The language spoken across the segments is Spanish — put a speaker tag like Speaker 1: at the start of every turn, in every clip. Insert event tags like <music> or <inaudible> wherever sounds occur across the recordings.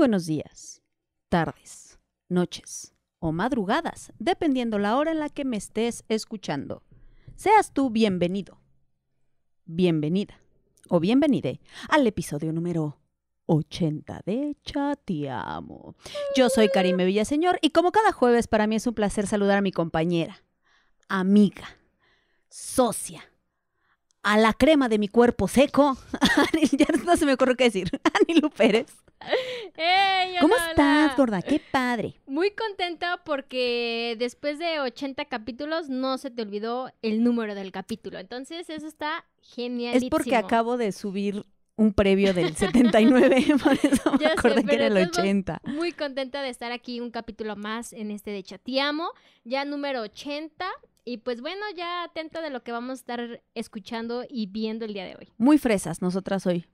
Speaker 1: buenos días, tardes, noches o madrugadas, dependiendo la hora en la que me estés escuchando. Seas tú bienvenido, bienvenida o bienvenide al episodio número 80 de Chateamo. Yo soy Karime Villaseñor y como cada jueves para mí es un placer saludar a mi compañera, amiga, socia, a la crema de mi cuerpo seco. <laughs> ya no se me ocurre qué decir. <laughs> Anilu Pérez.
Speaker 2: ¿Cómo estás, gorda?
Speaker 1: Qué padre.
Speaker 2: Muy contenta porque después de 80 capítulos no se te olvidó el número del capítulo. Entonces, eso está genial. Es porque acabo
Speaker 1: de subir un previo del 79, <laughs> por eso me acordé que era el 80. Muy
Speaker 2: contenta de estar aquí un capítulo más en este de Chateamo, ya número 80 y pues bueno, ya atento de lo que vamos a estar escuchando y viendo el día de hoy.
Speaker 1: Muy fresas nosotras hoy.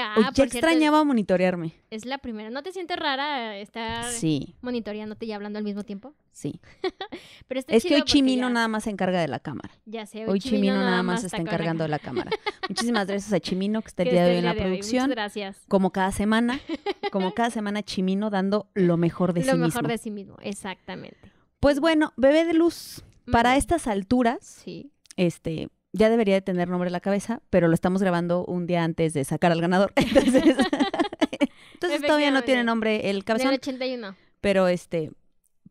Speaker 1: Ah, ya extrañaba monitorearme.
Speaker 2: Es la primera. ¿No te sientes rara estar sí. monitoreándote y hablando al mismo tiempo? Sí. <laughs> es que hoy Chimino
Speaker 1: nada más se encarga de la cámara. Ya sé. Hoy, Chimino, nada más está encargando de la cámara. <laughs> Muchísimas gracias a Chimino que está el día de hoy en la producción. Muchas gracias. Como cada semana, <laughs> como cada semana Chimino dando lo mejor de sí mismo. Lo mejor de
Speaker 2: sí mismo, exactamente.
Speaker 1: Pues bueno, bebé de luz. Para estas alturas, sí. este, ya debería de tener nombre la cabeza, pero lo estamos grabando un día antes de sacar al ganador. <laughs> <laughs> Entonces, todavía no tiene nombre el cabezón. 81. Pero este,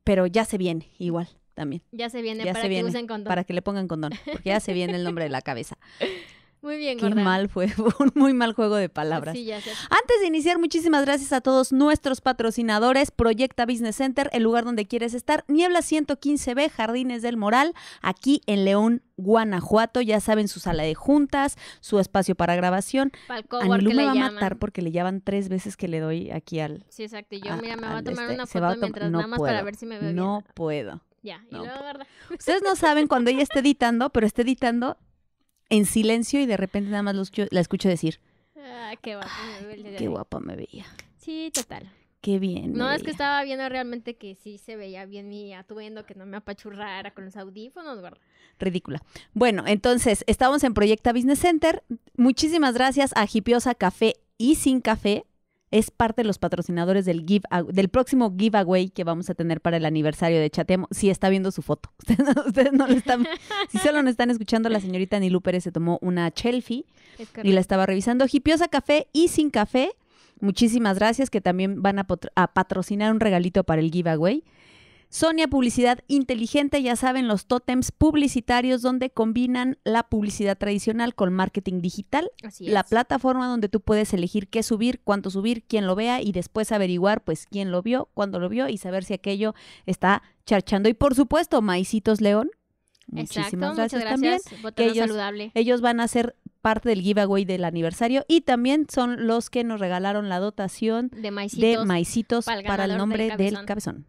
Speaker 1: pero ya se viene igual también. Ya se viene para que Para que le pongan condón, porque ya se viene el nombre de la cabeza. <laughs> Muy bien, Qué mal <laughs> fue, un muy mal juego de palabras. Antes de iniciar, muchísimas gracias a todos nuestros patrocinadores, Proyecta Business Center, el lugar donde quieres estar, Niebla 115B, Jardines del Moral, aquí en León, Guanajuato, ya saben su sala de juntas, su espacio para grabación.
Speaker 2: a me va a matar
Speaker 1: porque le llaman tres veces que le doy aquí al. Sí, exacto. Y yo, mira, me voy a tomar este, una foto mientras no nada más puedo. para ver si me veo bien. No puedo. Ya, y luego, Ustedes no saben cuando ella esté editando, pero esté editando en silencio y de repente nada más la escucho decir.
Speaker 2: Ah, qué guapa me veía. Sí, total.
Speaker 1: Qué bien. No, es que
Speaker 2: estaba viendo realmente que sí se veía bien mi atuendo, que no me apachurrara con los audífonos, ¿verdad?
Speaker 1: Ridícula. Bueno, entonces, estamos en Proyecta Business Center. Muchísimas gracias a Hipiosa Café y Sin Café es parte de los patrocinadores del, give, del próximo giveaway que vamos a tener para el aniversario de Chateamo. Si está viendo su foto, <laughs> ustedes no, lo están, si solo no están escuchando, la señorita Nilu Pérez se tomó una selfie y la estaba revisando. Hipiosa Café y Sin Café, muchísimas gracias que también van a patrocinar un regalito para el giveaway. Sonia Publicidad Inteligente, ya saben, los tótems publicitarios donde combinan la publicidad tradicional con marketing digital. La plataforma donde tú puedes elegir qué subir, cuánto subir, quién lo vea y después averiguar pues quién lo vio, cuándo lo vio y saber si aquello está charchando. Y por supuesto, Maicitos León. Muchísimas gracias, También, ellos, ellos van a ser parte del giveaway del aniversario y también son los que nos regalaron la dotación de maicitos, para el nombre Del cabezón.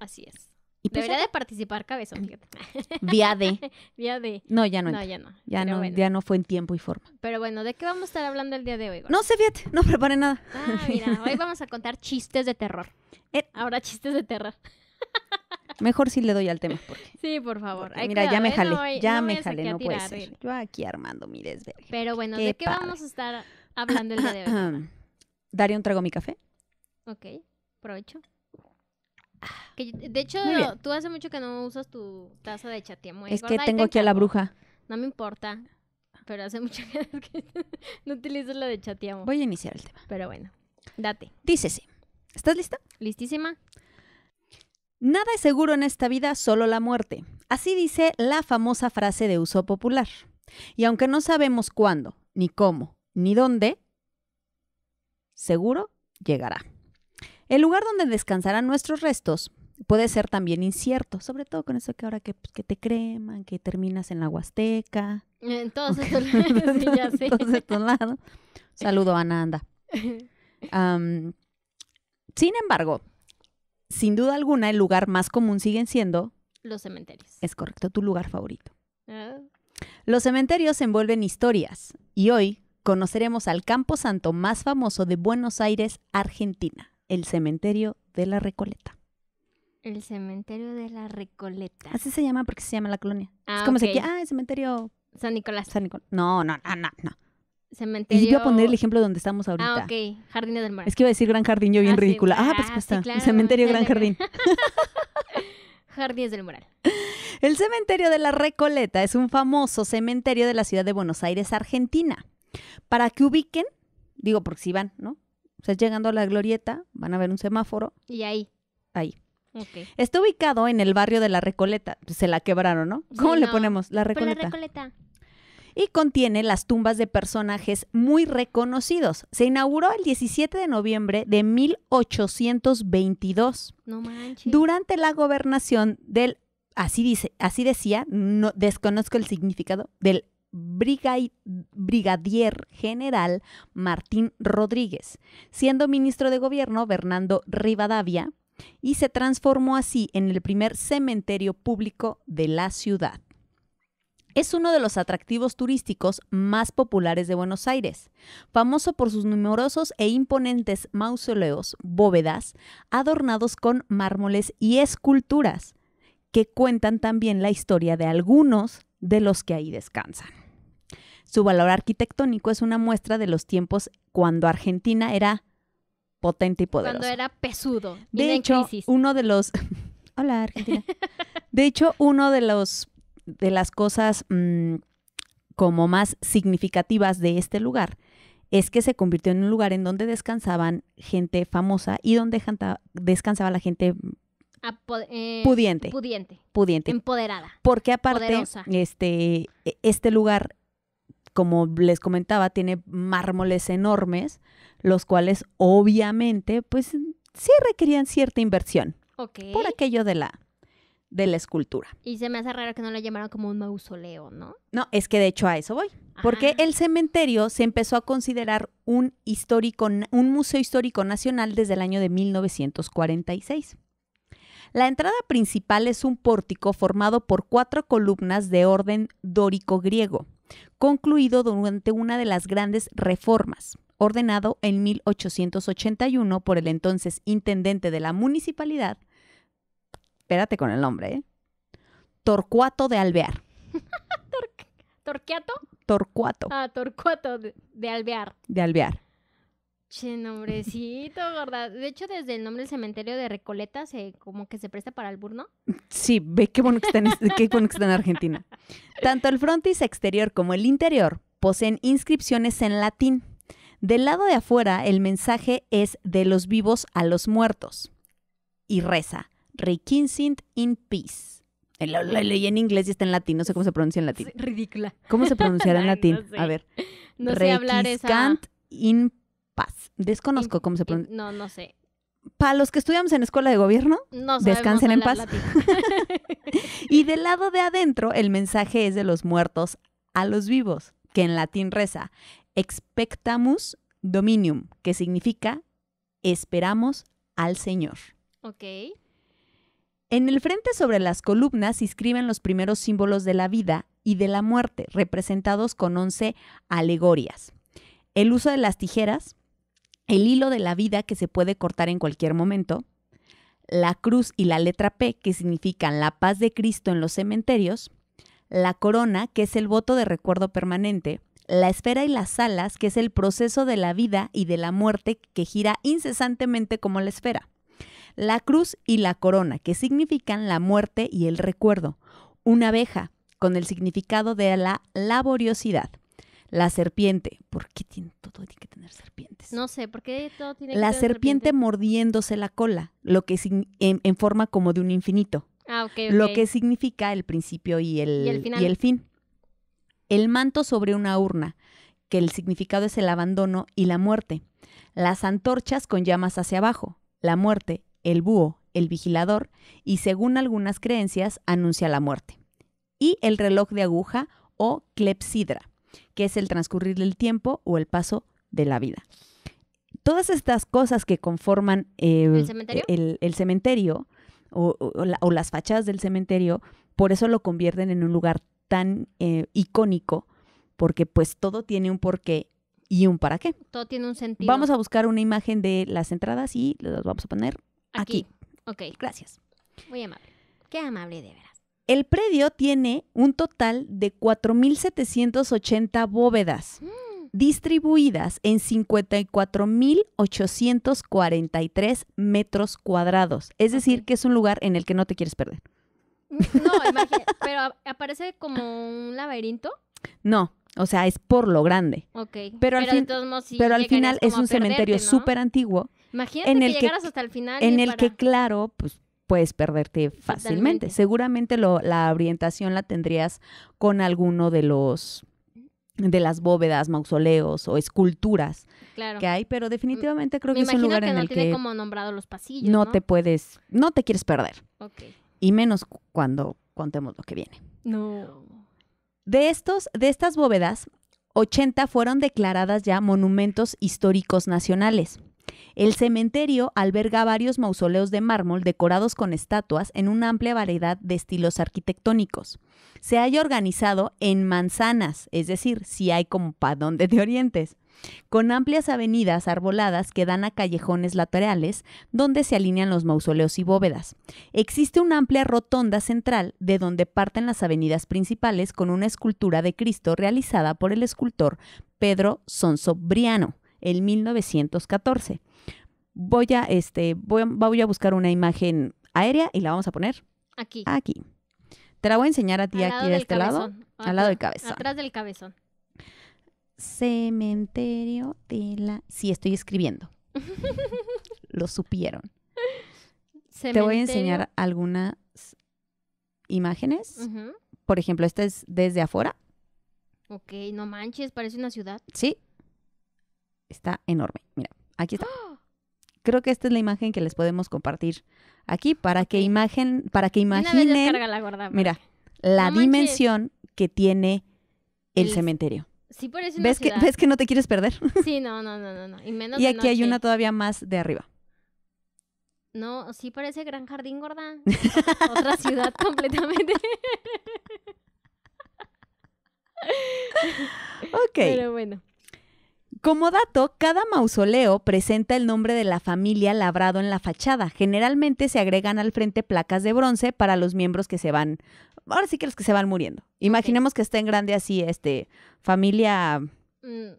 Speaker 2: Así es. Y pues Debería de participar Cabezón, fíjate. <laughs> Vía de. Vía de. No, ya no. No, ya no.
Speaker 1: Ya no, ya no fue en tiempo y forma.
Speaker 2: Pero bueno, ¿de qué vamos a estar hablando el día de hoy? No
Speaker 1: sé, fíjate, no prepare nada. Ah, mira, <laughs>
Speaker 2: hoy vamos a contar chistes de terror. Eh. Ahora chistes de terror.
Speaker 1: <laughs> Mejor si le doy al tema.
Speaker 2: sí, por favor. mira, ya me ¿eh? jalé, ya me jalé, no puede ser. ¿eh?
Speaker 1: Yo aquí armando mi desvergue.
Speaker 2: Pero bueno, ¿de qué, vamos a estar hablando el día de
Speaker 1: hoy? <clears throat> Darío, un trago mi café.
Speaker 2: Ok, provecho de hecho, tú hace mucho que no usas tu taza de chatiamo. Es que tengo aquí a la bruja. No me importa, pero hace mucho que <laughs> no utilizo la de chatiamo.
Speaker 1: Voy a iniciar el tema. Pero bueno, date. Dícese. ¿Estás lista? Listísima. Nada es seguro en esta vida, solo la muerte. Así dice la famosa frase de uso popular. Y aunque no sabemos cuándo, ni cómo, ni dónde, seguro llegará. El lugar donde descansarán nuestros restos puede ser también incierto, sobre todo con eso que ahora que, pues, te creman, que terminas en la Huasteca. En todos <laughs> estos lados. Saludo a Ananda. <laughs> sin embargo, sin duda alguna, el lugar más común siguen siendo...
Speaker 2: Los cementerios.
Speaker 1: Es correcto, tu lugar favorito. Ah. Los cementerios envuelven historias y hoy conoceremos al campo santo más famoso de Buenos Aires, Argentina el cementerio de la Recoleta.
Speaker 2: El cementerio de la Recoleta. Así se
Speaker 1: llama porque se llama la colonia. Ah, es como si ah,
Speaker 2: el cementerio
Speaker 1: San Nicolás. San No, no, no, no,
Speaker 2: Cementerio. Y yo a poner el
Speaker 1: ejemplo donde estamos ah, ahorita. Ah,
Speaker 2: ok. Jardines del Moral. Es que iba a
Speaker 1: decir Gran Jardín, yo bien ah, ridícula. ah, ah pues, está. Cementerio Gran Jardín. <laughs>
Speaker 2: Jardines del Moral. <laughs>
Speaker 1: El cementerio de la Recoleta es un famoso cementerio de la ciudad de Buenos Aires, Argentina. Para que ubiquen, digo, porque si van, ¿no? O sea, llegando a la glorieta, van a ver un semáforo. Y ahí. Ahí. Está ubicado en el barrio de La Recoleta. Se la quebraron, ¿no? ¿Cómo le ponemos? La Recoleta. la Recoleta. Y contiene las tumbas de personajes muy reconocidos. Se inauguró el 17 de noviembre de 1822. No manches. Durante la gobernación del, así dice, así decía, no, desconozco el significado, del brigadier general Martín Rodríguez, siendo ministro de gobierno Bernardo Rivadavia, y se transformó así en el primer cementerio público de la ciudad. Es uno de los atractivos turísticos más populares de Buenos Aires, famoso por sus numerosos e imponentes mausoleos, bóvedas, adornados con mármoles y esculturas, que cuentan también la historia de algunos de los que ahí descansan. Su valor arquitectónico es una muestra de los tiempos cuando Argentina era potente y poderosa. Cuando
Speaker 2: era pesudo. De
Speaker 1: hecho, uno de los <laughs> Hola, Argentina. <laughs> De hecho, uno de los de las cosas mm, como más significativas de este lugar es que se convirtió en un lugar en donde descansaban gente famosa y donde descansaba la gente
Speaker 2: eh, pudiente, pudiente, pudiente, empoderada,
Speaker 1: porque aparte este e, este lugar como les comentaba, tiene mármoles enormes, los cuales obviamente, pues sí requerían cierta inversión. Por aquello de la, de la escultura.
Speaker 2: Y se me hace raro que no lo llamaron como un mausoleo, ¿no?
Speaker 1: No, es que de hecho a eso voy. Porque el cementerio se empezó a considerar un, histórico, un museo histórico nacional desde el año de 1946. La entrada principal es un pórtico formado por cuatro columnas de orden dórico griego concluido durante una de las grandes reformas, ordenado en 1881 por el entonces intendente de la municipalidad, espérate con el nombre, ¿eh? Torcuato de Alvear. <laughs> ¿Torqueato? Torcuato.
Speaker 2: Ah, Torcuato de Alvear. De Alvear. Che, nombrecito, ¿verdad? <laughs> De hecho, desde el nombre del cementerio de Recoleta se como que se presta para el burno.
Speaker 1: Sí, ve qué bueno que está en, bueno que Argentina. Tanto el frontis exterior como el interior poseen inscripciones en latín. Del lado de afuera, el mensaje es de los vivos a los muertos. Y reza, Requincint in peace. Eh, lo, leí en inglés y está en latín, no sé cómo se pronuncia en latín.
Speaker 2: Ridícula. ¿Cómo se pronunciará en <laughs> latín? A ver.
Speaker 1: No sé hablar esa... in Desconozco cómo se pronuncia. No, no sé. Para los que estudiamos en escuela de gobierno, descansen en paz.
Speaker 2: <laughs>
Speaker 1: y del lado de adentro, el mensaje es de los muertos a los vivos, que en latín reza expectamus dominium, que significa esperamos al Señor. Ok. En el frente sobre las columnas se inscriben los primeros símbolos de la vida y de la muerte, representados con 11 alegorías. El uso de las tijeras, el hilo de la vida que se puede cortar en cualquier momento, la cruz y la letra P que significan la paz de Cristo en los cementerios, la corona que es el voto de recuerdo permanente, la esfera y las alas que es el proceso de la vida y de la muerte que gira incesantemente como la esfera, la cruz y la corona que significan la muerte y el recuerdo, una abeja con el significado de la laboriosidad, la serpiente. ¿Por qué tiene, todo tiene que tener serpientes?
Speaker 2: No sé, ¿por qué todo tiene que la serpiente,
Speaker 1: serpiente mordiéndose la cola, lo que en, forma como de un infinito.
Speaker 2: Ah, okay, Lo que
Speaker 1: significa el principio y el, y el fin. El manto sobre una urna, que el significado es el abandono y la muerte. Las antorchas con llamas hacia abajo, la muerte, el búho, el vigilador, y según algunas creencias anuncia la muerte. Y el reloj de aguja o clepsidra, que es el transcurrir del tiempo o el paso de la vida. Todas estas cosas que conforman eh, ¿El, cementerio? o, las fachadas del cementerio, por eso lo convierten en un lugar tan eh, icónico, porque pues todo tiene un porqué y un para qué.
Speaker 2: Todo tiene un sentido. Vamos a buscar
Speaker 1: una imagen de las entradas y las vamos a poner aquí.
Speaker 2: Ok. Gracias. Muy amable. Qué amable de verdad.
Speaker 1: El predio tiene un total de 4.780 bóvedas mm. distribuidas en 54.843 metros cuadrados. Es decir, que es un lugar en el que no te quieres perder. Mm,
Speaker 2: no, imagínate, pero aparece como un laberinto.
Speaker 1: No, o sea, es por lo grande. Ok. Pero, pero al, final es un cementerio súper antiguo.
Speaker 2: Imagínate que, llegaras hasta el final. En el que,
Speaker 1: claro, pues puedes perderte fácilmente. Seguramente la orientación la tendrías con alguno de los de las bóvedas, mausoleos o esculturas que hay, pero definitivamente creo que es un lugar en no el no, te puedes, no te quieres perder. Y menos cuando contemos lo que viene. De estos, de estas bóvedas, 80 fueron declaradas ya monumentos históricos nacionales. El cementerio alberga varios mausoleos de mármol decorados con estatuas en una amplia variedad de estilos arquitectónicos. Se halla organizado en manzanas, es decir, si hay como padón orientes, con amplias avenidas arboladas que dan a callejones laterales donde se alinean los mausoleos y bóvedas. Existe una amplia rotonda central de donde parten las avenidas principales con una escultura de Cristo realizada por el escultor Pedro Sonso Briano, en 1914 voy a, este, voy, a buscar una imagen aérea y la vamos a poner aquí. Aquí. Te la voy a enseñar a ti aquí de este lado. al lado del cabezón. Atrás del cabezón. Cementerio de la. Sí, estoy escribiendo. <laughs> Lo supieron. Te voy a enseñar algunas imágenes. Por ejemplo, esta es desde afuera.
Speaker 2: Ok, no manches, parece una ciudad.
Speaker 1: Sí. Está enorme. Mira, aquí está. <gasps> <gasps> ¡Ah! Creo que esta es la imagen que les podemos compartir aquí para que imagen, para que imaginen. mira, la dimensión que tiene el, cementerio.
Speaker 2: ¿Ves que, ah. que no te
Speaker 1: quieres perder? <laughs>
Speaker 2: Sí, no, no, no, no. Y, aquí hay una todavía
Speaker 1: más de arriba.
Speaker 2: No, sí parece Gran Jardín, Gordán. Otra ciudad <laughs> completamente.
Speaker 1: ok. Pero bueno. Como dato, cada mausoleo presenta el nombre de la familia labrado en la fachada. Generalmente se agregan al frente placas de bronce para los miembros que se van, ahora sí que los que se van muriendo. Imaginemos que está en grande así, este, familia... Mm.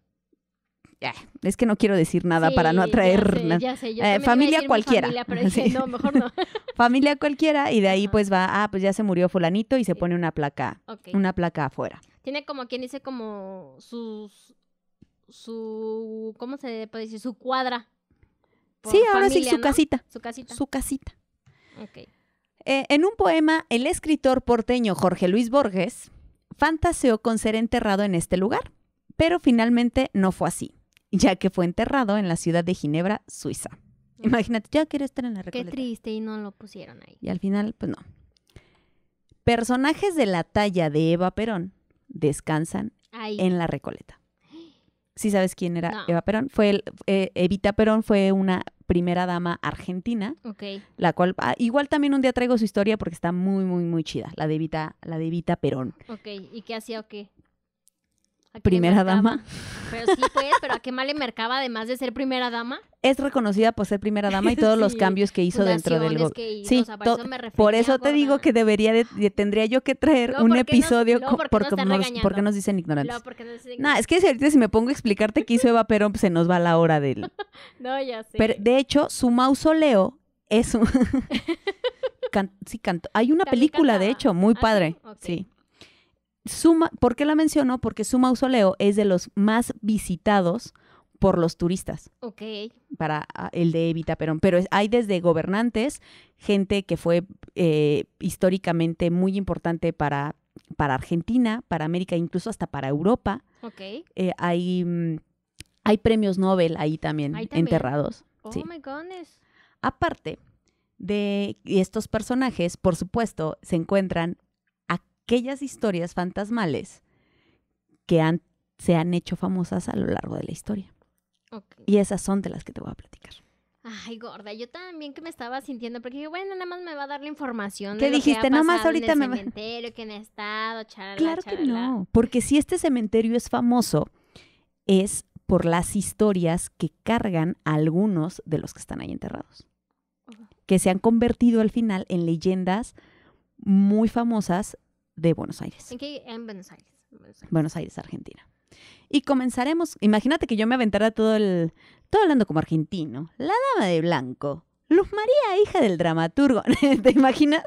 Speaker 1: es que no quiero decir nada para no atraer ya eh, familia cualquiera. Familia, <laughs> no, mejor no. <laughs> familia cualquiera y de ahí pues va, ah, pues ya se murió fulanito y se pone una placa, una placa afuera.
Speaker 2: Tiene como quien dice como sus su, ¿cómo se puede decir? Su cuadra.
Speaker 1: Sí, ahora sí, su casita. Su casita. Su casita. Eh, en un poema, el escritor porteño Jorge Luis Borges fantaseó con ser enterrado en este lugar, pero finalmente no fue así, ya que fue enterrado en la ciudad de Ginebra, Suiza. Mm. Imagínate, ya quiero estar en la Recoleta. Qué
Speaker 2: triste, y no lo pusieron ahí.
Speaker 1: Y al final, pues no. Personajes de la talla de Eva Perón descansan en la Recoleta si sí sabes quién era Eva Perón, fue eh, Evita Perón fue una primera dama argentina, la cual ah, igual también un día traigo su historia porque está muy muy muy chida, la de Evita, la de Evita Perón.
Speaker 2: Ok, ¿y qué hacía o qué?
Speaker 1: primera dama.
Speaker 2: Pero sí, pues, pero a qué mal le mercaba además de ser primera dama.
Speaker 1: Es reconocida por ser primera dama y todos <laughs> los cambios que hizo dentro del gobierno. Sí, por, eso te digo que debería de, tendría yo que traer un episodio porque, nos, porque nos dicen ignorantes. No, es que si ahorita si me pongo a explicarte qué hizo Eva Perón, pues se nos va la hora del. <laughs>
Speaker 2: no, ya sé. Pero de
Speaker 1: hecho, su mausoleo es un... <laughs> sí, canto. Hay una película, de hecho, muy ¿Ah, padre. sí. Suma, ¿Por qué la menciono? Porque su mausoleo es de los más visitados por los turistas. Ok. Para ah, el de Evita Perón. Pero hay desde gobernantes, gente que fue eh, históricamente muy importante para, para Argentina, para América, incluso hasta para Europa. Ok. Eh, hay, mm, hay premios Nobel ahí también, enterrados. Oh my
Speaker 2: goodness.
Speaker 1: Aparte de estos personajes, por supuesto, se encuentran aquellas historias fantasmales que se han hecho famosas a lo largo de la historia. Y esas son de las que te voy a platicar.
Speaker 2: Ay, gorda, yo también que me estaba sintiendo, porque bueno, nada más me va a dar la información. ¿Qué de dijiste? nada más ahorita el cementerio, que en estado, charla, Claro que no,
Speaker 1: porque si este cementerio es famoso, es por las historias que cargan algunos de los que están ahí enterrados, oh. que se han convertido al final en leyendas muy famosas de Buenos Aires.
Speaker 2: ¿En qué? En Buenos Aires. Buenos
Speaker 1: Aires, Argentina. Y comenzaremos, imagínate que yo me aventara todo el, todo hablando como argentino, la dama de blanco, Luz María, hija del dramaturgo, <laughs> ¿te imaginas?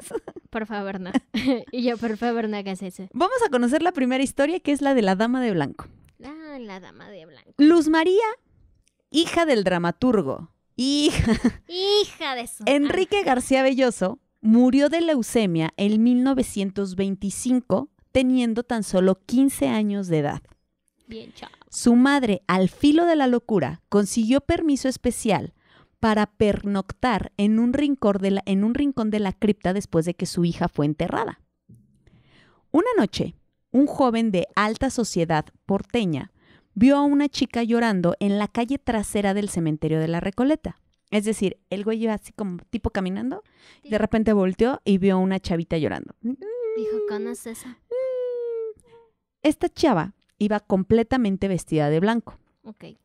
Speaker 2: Por favor, no. <laughs> y yo, por favor, no hagas eso.
Speaker 1: Vamos a conocer la primera historia que es la de la dama de blanco.
Speaker 2: Ah, la dama de blanco.
Speaker 1: Luz María, hija del dramaturgo, hija,
Speaker 2: hija de su...
Speaker 1: Enrique García Belloso Murió de leucemia en 1925, teniendo tan solo 15 años de edad. Su madre, al filo de la locura, consiguió permiso especial para pernoctar en un, rincón en un rincón de la cripta después de que su hija fue enterrada. Una noche, un joven de alta sociedad porteña vio a una chica llorando en la calle trasera del cementerio de la Recoleta. Es decir, el güey iba así como tipo caminando de repente volteó y vio a una chavita llorando. Dijo,
Speaker 2: ¿conoces esa?
Speaker 1: Esta chava iba completamente vestida de blanco. Ok.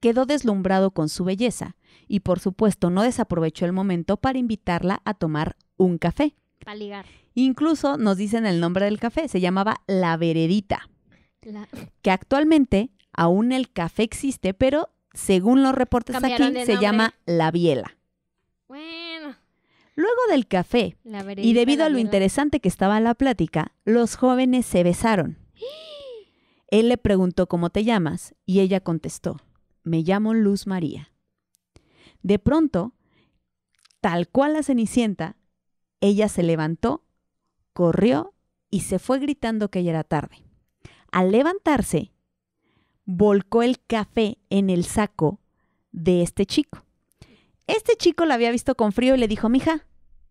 Speaker 1: Quedó deslumbrado con su belleza y por supuesto no desaprovechó el momento para invitarla a tomar un café. Para ligar. Incluso nos dicen el nombre del café, se llamaba La Veredita. Que actualmente aún el café existe, pero según los reportes aquí, se llama La Biela.
Speaker 2: Bueno.
Speaker 1: Luego del café, y debido a lo interesante que estaba la plática, los jóvenes se besaron. <gasps> Él le preguntó cómo te llamas y ella contestó, me llamo Luz María. De pronto, tal cual la Cenicienta, ella se levantó, corrió y se fue gritando que ya era tarde. Al levantarse, volcó el café en el saco de este chico. Este chico la había visto con frío y le dijo, mija,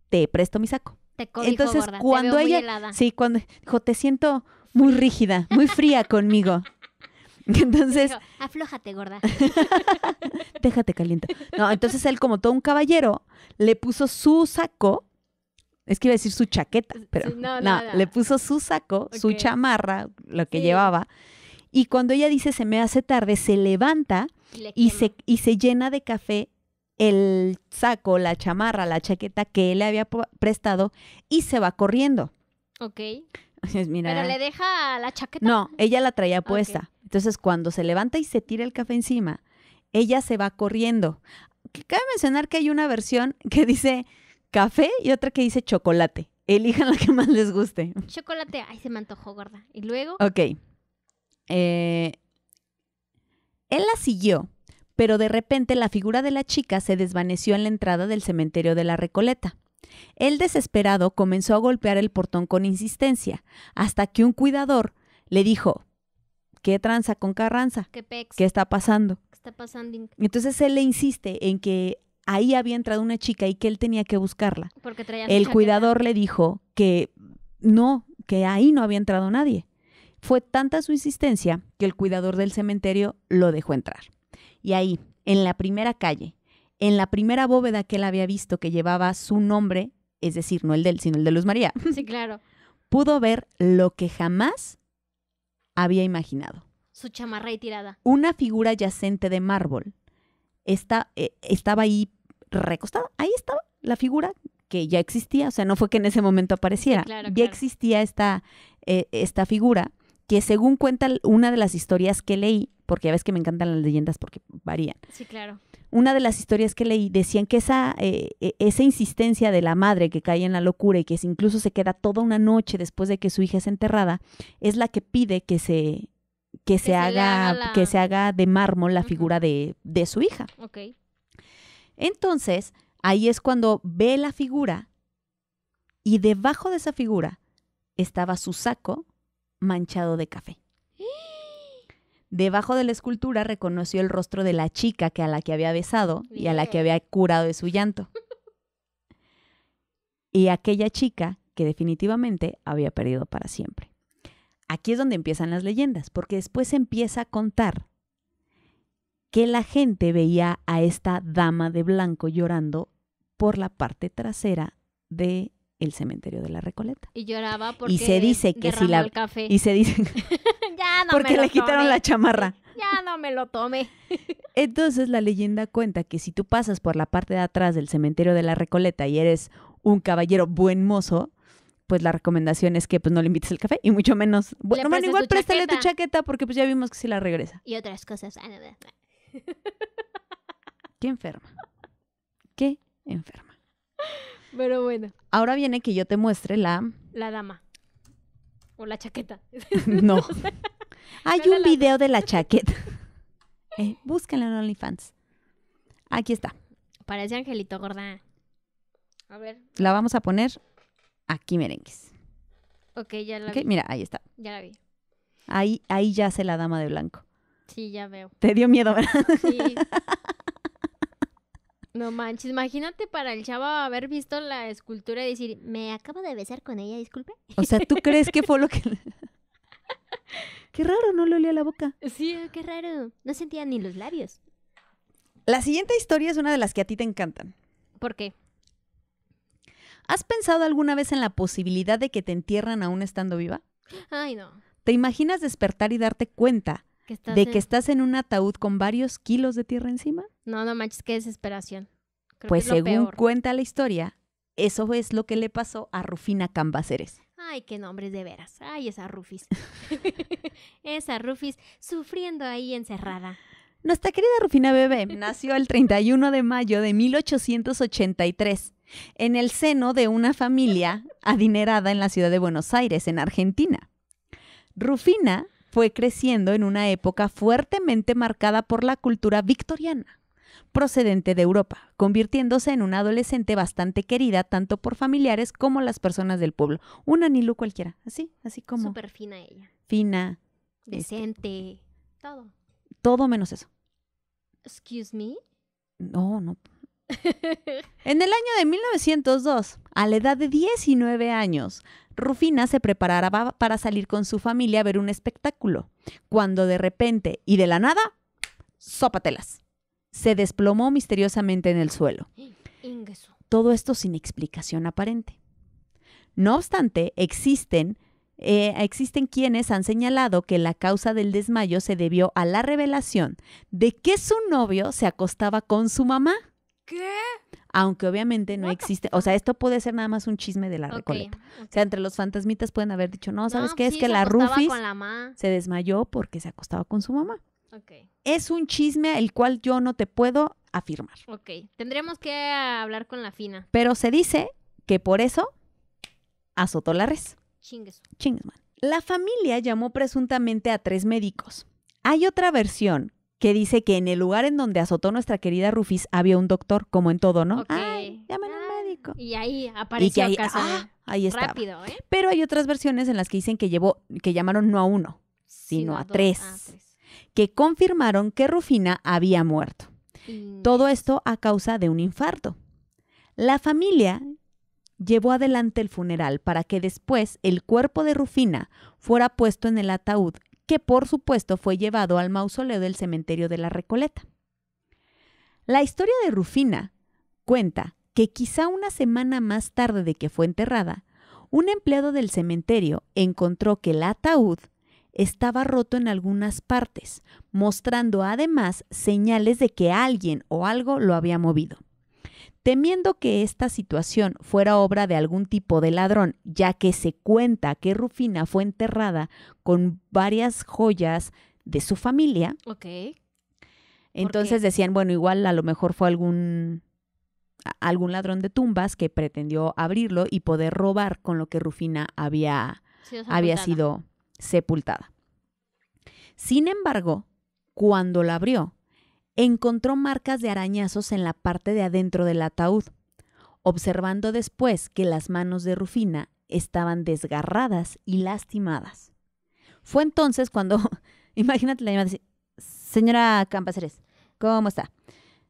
Speaker 1: te presto mi saco. Te Entonces, cuando ella, sí, cuando dijo, te siento muy rígida, muy fría conmigo. <laughs> Entonces,
Speaker 2: aflójate, gorda. <laughs>
Speaker 1: déjate caliente. No, entonces él como todo un caballero le puso su saco es que iba a decir su chaqueta, pero no, le puso su saco, su chamarra, lo que llevaba, y cuando ella dice se me hace tarde, se levanta y, se, y se llena de café el saco, la chamarra, la chaqueta que él le había prestado y se va corriendo. Ok. Pero le
Speaker 2: deja la chaqueta. No,
Speaker 1: ella la traía puesta. Entonces, cuando se levanta y se tira el café encima, ella se va corriendo. Cabe mencionar que hay una versión que dice café y otra que dice chocolate. Elijan la que más les guste.
Speaker 2: Chocolate, ay, se me antojó, gorda. Y luego.
Speaker 1: Ok. Eh, él la siguió, pero de repente la figura de la chica se desvaneció en la entrada del cementerio de la Recoleta. Él desesperado comenzó a golpear el portón con insistencia, hasta que un cuidador le dijo, ¿qué tranza con Carranza? ¿Qué, está pasando? Entonces él le insiste en que ahí había entrado una chica y que él tenía que buscarla. el cuidador le dijo que no, que ahí no había entrado nadie. Fue tanta su insistencia que el cuidador del cementerio lo dejó entrar. Y ahí, en la primera calle, en la primera bóveda que él había visto que llevaba su nombre, es decir, no el del, sino el de Luz María. <laughs> Sí, claro. Pudo ver lo que jamás había imaginado.
Speaker 2: Su chamarra y tirada.
Speaker 1: Una figura yacente de mármol. Eh, estaba ahí recostada. Ahí estaba la figura que ya existía. O sea, no fue que en ese momento apareciera. ya existía esta, eh, esta figura que según cuenta una de las historias que leí, porque ya ves que me encantan las leyendas porque varían. Sí, claro. Una de las historias que leí decían que esa, eh, e, esa insistencia de la madre que cae en la locura y que incluso se queda toda una noche después de que su hija es enterrada, es la que pide que se, que, se, haga, que se haga de mármol la figura de, de, su hija. Ok. Entonces, ahí es cuando ve la figura y debajo de esa figura estaba su saco manchado de café. Debajo de la escultura reconoció el rostro de la chica que a la que había besado y a la que había curado de su llanto. Y aquella chica que definitivamente había perdido para siempre. Aquí es donde empiezan las leyendas, porque después empieza a contar que la gente veía a esta dama de blanco llorando por la parte trasera de el cementerio de la Recoleta. Y
Speaker 2: lloraba porque y se dice que si la café. y se dice <laughs> ya no <laughs> me lo le quitaron la
Speaker 1: chamarra. <laughs> Ya no me lo tomé. Entonces la leyenda cuenta que si tú pasas por la parte de atrás del cementerio de la Recoleta y eres un caballero buen mozo, pues la recomendación es que pues no le invites el café y mucho menos, bueno, igual préstale tu chaqueta porque pues ya vimos que si la regresa.
Speaker 2: Y otras cosas. Ah,
Speaker 1: Qué enferma. Qué enferma. Pero bueno. Ahora viene que yo te muestre la...
Speaker 2: La dama. O la chaqueta. <laughs> no. <laughs> Hay un video
Speaker 1: de la <laughs> chaqueta. Eh, búsquenla en OnlyFans. Aquí está.
Speaker 2: Parece Angelito Gorda. A ver.
Speaker 1: La vamos a poner aquí, merengues.
Speaker 2: Ok, ya la okay, vi. Mira, ahí está. Ya la vi.
Speaker 1: Ahí, ahí yace la dama de blanco. Sí, ya veo. Te dio miedo, ¿verdad? Sí.
Speaker 2: No manches, imagínate para el chavo haber visto la escultura y decir, me acabo de besar con ella,
Speaker 1: disculpe. O sea, ¿tú crees que fue lo que... <laughs> qué raro, no le olía la boca. Sí, oh, qué raro. No sentía ni los labios. La siguiente historia es una de las que a ti te encantan. ¿Por qué? ¿Has pensado alguna vez en la posibilidad de que te entierran aún estando viva? Ay, no. ¿Te imaginas despertar y darte cuenta de que estás en un ataúd con varios kilos de tierra encima.
Speaker 2: No, no manches, qué desesperación. pues según
Speaker 1: cuenta la historia, eso es lo que le pasó a Rufina Cambaceres.
Speaker 2: Ay, qué nombres de veras. Ay, esa Rufis. <laughs> esa Rufis sufriendo ahí encerrada.
Speaker 1: Nuestra querida Rufina Bebé nació el 31 de mayo de 1883 en el seno de una familia adinerada en la ciudad de Buenos Aires, en Argentina. Rufina fue creciendo en una época fuertemente marcada por la cultura victoriana, procedente de Europa, convirtiéndose en una adolescente bastante querida tanto por familiares como las personas del pueblo. Una Nilu cualquiera, así, así
Speaker 2: como. Súper fina ella.
Speaker 1: Fina. Este,
Speaker 2: Decente. Todo.
Speaker 1: Todo menos eso.
Speaker 2: Excuse me.
Speaker 1: No, no. <laughs> en el año de 1902, a la edad de 19 años, Rufina se preparaba para salir con su familia a ver un espectáculo, cuando de repente y de la nada, ¡sópatelas!, Se desplomó misteriosamente en el suelo. Todo esto sin explicación aparente. No obstante, existen, eh, existen quienes han señalado que la causa del desmayo se debió a la revelación de que su novio se acostaba con su mamá. ¿Qué? aunque obviamente no existe, o sea, esto puede ser nada más un chisme de la Recoleta. O sea, entre los fantasmitas pueden haber dicho, no, ¿sabes qué? es que la Rufis se desmayó porque se acostaba con su mamá. Es un chisme el cual yo no te puedo afirmar.
Speaker 2: Ok, tendremos que hablar con la fina.
Speaker 1: Pero se dice que por eso azotó la res. Chingues. Chingues, man. La familia llamó presuntamente a tres médicos. Hay otra versión que dice que en el lugar en donde azotó nuestra querida Rufis había un doctor, como en todo, ¿no? Ay,
Speaker 2: llámenle al ah, médico. Y ahí apareció casa ahí ah, está. ¿eh?
Speaker 1: Pero hay otras versiones en las que dicen que llevó, que llamaron no a uno, sino, a, ah, tres, que confirmaron que Rufina había muerto. Todo esto a causa de un infarto. La familia llevó adelante el funeral para que después el cuerpo de Rufina fuera puesto en el ataúd que por supuesto fue llevado al mausoleo del cementerio de la Recoleta. La historia de Rufina cuenta que quizá una semana más tarde de que fue enterrada, un empleado del cementerio encontró que el ataúd estaba roto en algunas partes, mostrando además señales de que alguien o algo lo había movido. Temiendo que esta situación fuera obra de algún tipo de ladrón, ya que se cuenta que Rufina fue enterrada con varias joyas de su familia. Ok. Entonces decían, bueno, igual a lo mejor fue algún algún ladrón de tumbas que pretendió abrirlo y poder robar con lo que Rufina había había sido sepultada. Sin embargo, cuando la abrió, encontró marcas de arañazos en la parte de adentro del ataúd, observando después que las manos de Rufina estaban desgarradas y lastimadas. Fue entonces cuando, <laughs> imagínate la llamada, señora Campaceres, ¿cómo está?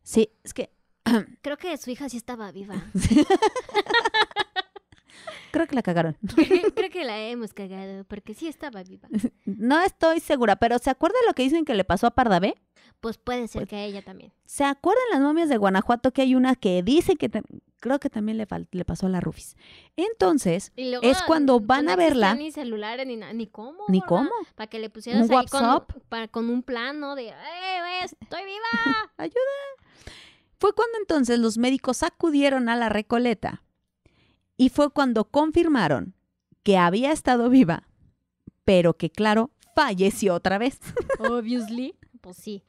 Speaker 1: Sí, es que... <clears throat>
Speaker 2: Creo que su hija sí estaba viva. <laughs>
Speaker 1: Creo que la cagaron.
Speaker 2: <laughs> Creo que <laughs> la hemos cagado, porque sí estaba viva.
Speaker 1: No estoy segura, pero ¿se acuerdan lo que dicen que le pasó a Pardabé?
Speaker 2: Pues puede ser pues, que a ella también.
Speaker 1: ¿Se acuerdan las momias de Guanajuato que hay una que dice que creo que también le, pasó a la Rufis? Entonces, es cuando van a verla. Ni
Speaker 2: celular, ni, ni cómo. Ni cómo. Para que le pusieran un ahí con, para, con
Speaker 1: un plano de, ¡eh,
Speaker 2: estoy viva! <laughs> ¡Ayuda!
Speaker 1: Fue cuando entonces los médicos acudieron a la Recoleta y fue cuando confirmaron que había estado viva, pero que claro, falleció otra vez.
Speaker 2: <laughs> Obviously, pues sí.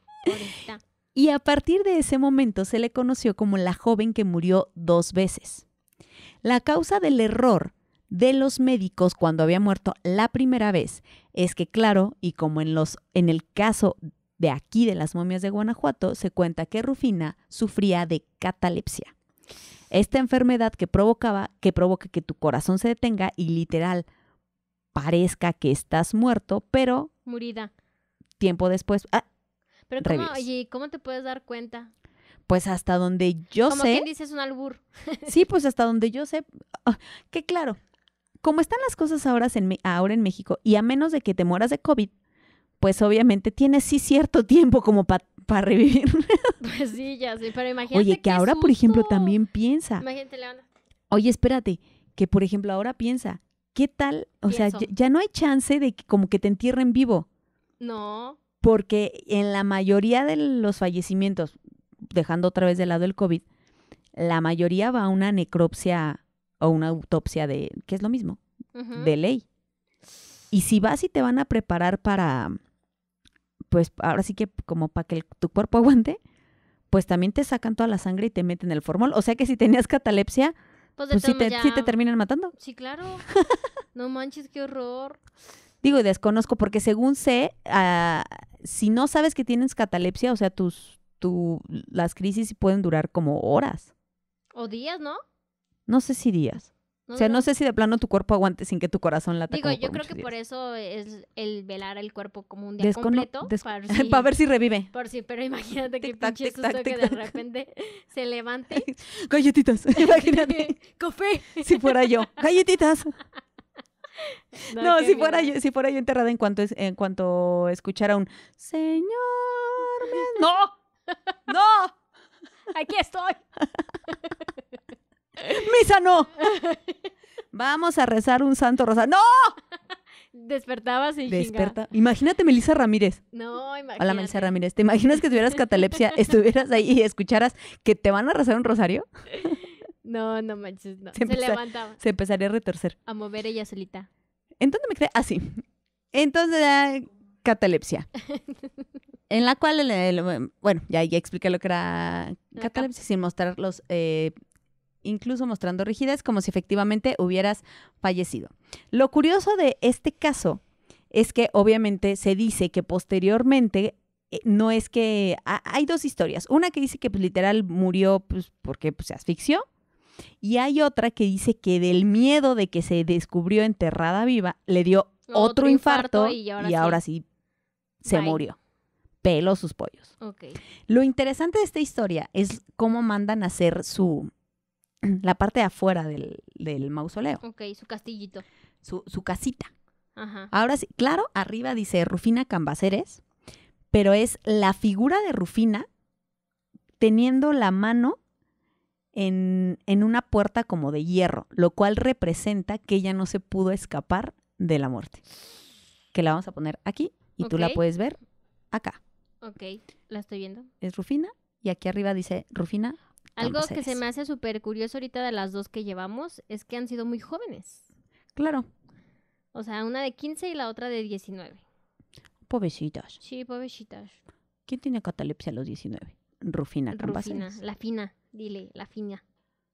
Speaker 1: Y a partir de ese momento se le conoció como la joven que murió dos veces. La causa del error de los médicos cuando había muerto la primera vez es que claro, y como en los en el caso de aquí de las momias de Guanajuato, se cuenta que Rufina sufría de catalepsia. Esta enfermedad que provocaba, que provoca que tu corazón se detenga y literal parezca que estás muerto, pero... Murida. Tiempo después... Ah, pero ¿cómo,
Speaker 2: ¿cómo te puedes dar cuenta?
Speaker 1: Pues hasta donde yo Como sé... Como dices
Speaker 2: un albur. <laughs> sí,
Speaker 1: pues hasta donde yo sé... Ah, que claro, como están las cosas ahora en, ahora en México, y a menos de que te mueras de COVID, pues obviamente tienes sí cierto tiempo como para revivir. <laughs>
Speaker 2: Pues sí, ya sí, pero imagínate. Oye, que ahora,
Speaker 1: por ejemplo, también piensa.
Speaker 2: Imagínate, Leona.
Speaker 1: Oye, espérate, que por ejemplo ahora piensa, ¿qué tal? O sea, ya no hay chance de que como que te entierren vivo. No. Porque en la mayoría de los fallecimientos, dejando otra vez de lado el COVID, la mayoría va a una necropsia o una autopsia de, ¿Qué es lo mismo, de ley. Y si vas y te van a preparar para, pues ahora sí que como para que tu cuerpo aguante, pues también te sacan toda la sangre y te meten el formol. O sea que si tenías catalepsia, pues, pues sí, te, terminan matando.
Speaker 2: Sí, claro. <laughs> no manches, qué horror.
Speaker 1: Digo, desconozco, porque según sé, ah, si no sabes que tienes catalepsia, o sea, tus, tu, las crisis pueden durar como horas.
Speaker 2: O días, ¿no?
Speaker 1: No sé si días o sea, no sé si de plano tu cuerpo aguante sin que tu corazón lata. Digo, yo creo que por
Speaker 2: eso es el velar el cuerpo como un día completo. Para, <laughs> para, ver si revive. Por si, pero imagínate que pinche susto que de repente <laughs> se levante.
Speaker 1: <laughs> Galletitas, imagínate. ¡Cofé! Si fuera yo. Galletitas.
Speaker 2: No, si fuera yo, si
Speaker 1: fuera yo enterrada en cuanto en cuanto escuchara un Señor. No. No. Aquí estoy. Misa no. Vamos a rezar un santo rosario! ¡No!
Speaker 2: Despertabas y Desperta.
Speaker 1: Imagínate Melisa Ramírez. No, imagínate. Hola Melisa Ramírez. ¿Te imaginas que tuvieras catalepsia, <laughs> estuvieras ahí y escucharas que te van a rezar un rosario? <laughs>
Speaker 2: No, no manches, Se, levantaba. Se
Speaker 1: empezaría a retorcer.
Speaker 2: A mover ella solita.
Speaker 1: Entonces me crees? así. Ah, sí. Entonces, catalepsia.
Speaker 2: <laughs>
Speaker 1: en la cual, bueno, ya, ya expliqué lo que era catalepsia sin mostrar los eh, incluso mostrando rigidez como si efectivamente hubieras fallecido. Lo curioso de este caso es que obviamente se dice que posteriormente eh, no es que hay dos historias, una que dice que pues, literal murió pues, porque pues, se asfixió y hay otra que dice que del miedo de que se descubrió enterrada viva le dio otro, infarto, y ahora, sí. se murió. Peló sus pollos. Lo interesante de esta historia es cómo mandan a hacer su, <clears throat> la parte de afuera del, del mausoleo.
Speaker 2: Ok, su castillito.
Speaker 1: Su, su casita. Ajá. Ahora sí, claro, arriba dice Rufina Cambaceres, pero es la figura de Rufina teniendo la mano en, en, una puerta como de hierro, lo cual representa que ella no se pudo escapar de la muerte. Que la vamos a poner aquí y tú la puedes ver acá.
Speaker 2: Ok, la estoy viendo.
Speaker 1: Es Rufina y aquí arriba dice Rufina algo que se me
Speaker 2: hace súper curioso ahorita de las dos que llevamos es que han sido muy jóvenes. Claro. O sea, una de 15 y la otra de 19.
Speaker 1: Pobrecitas.
Speaker 2: Sí, pobrecitas.
Speaker 1: ¿Quién tiene catalepsia a los 19? Rufina. Rufina,
Speaker 2: la fina, dile, la fina.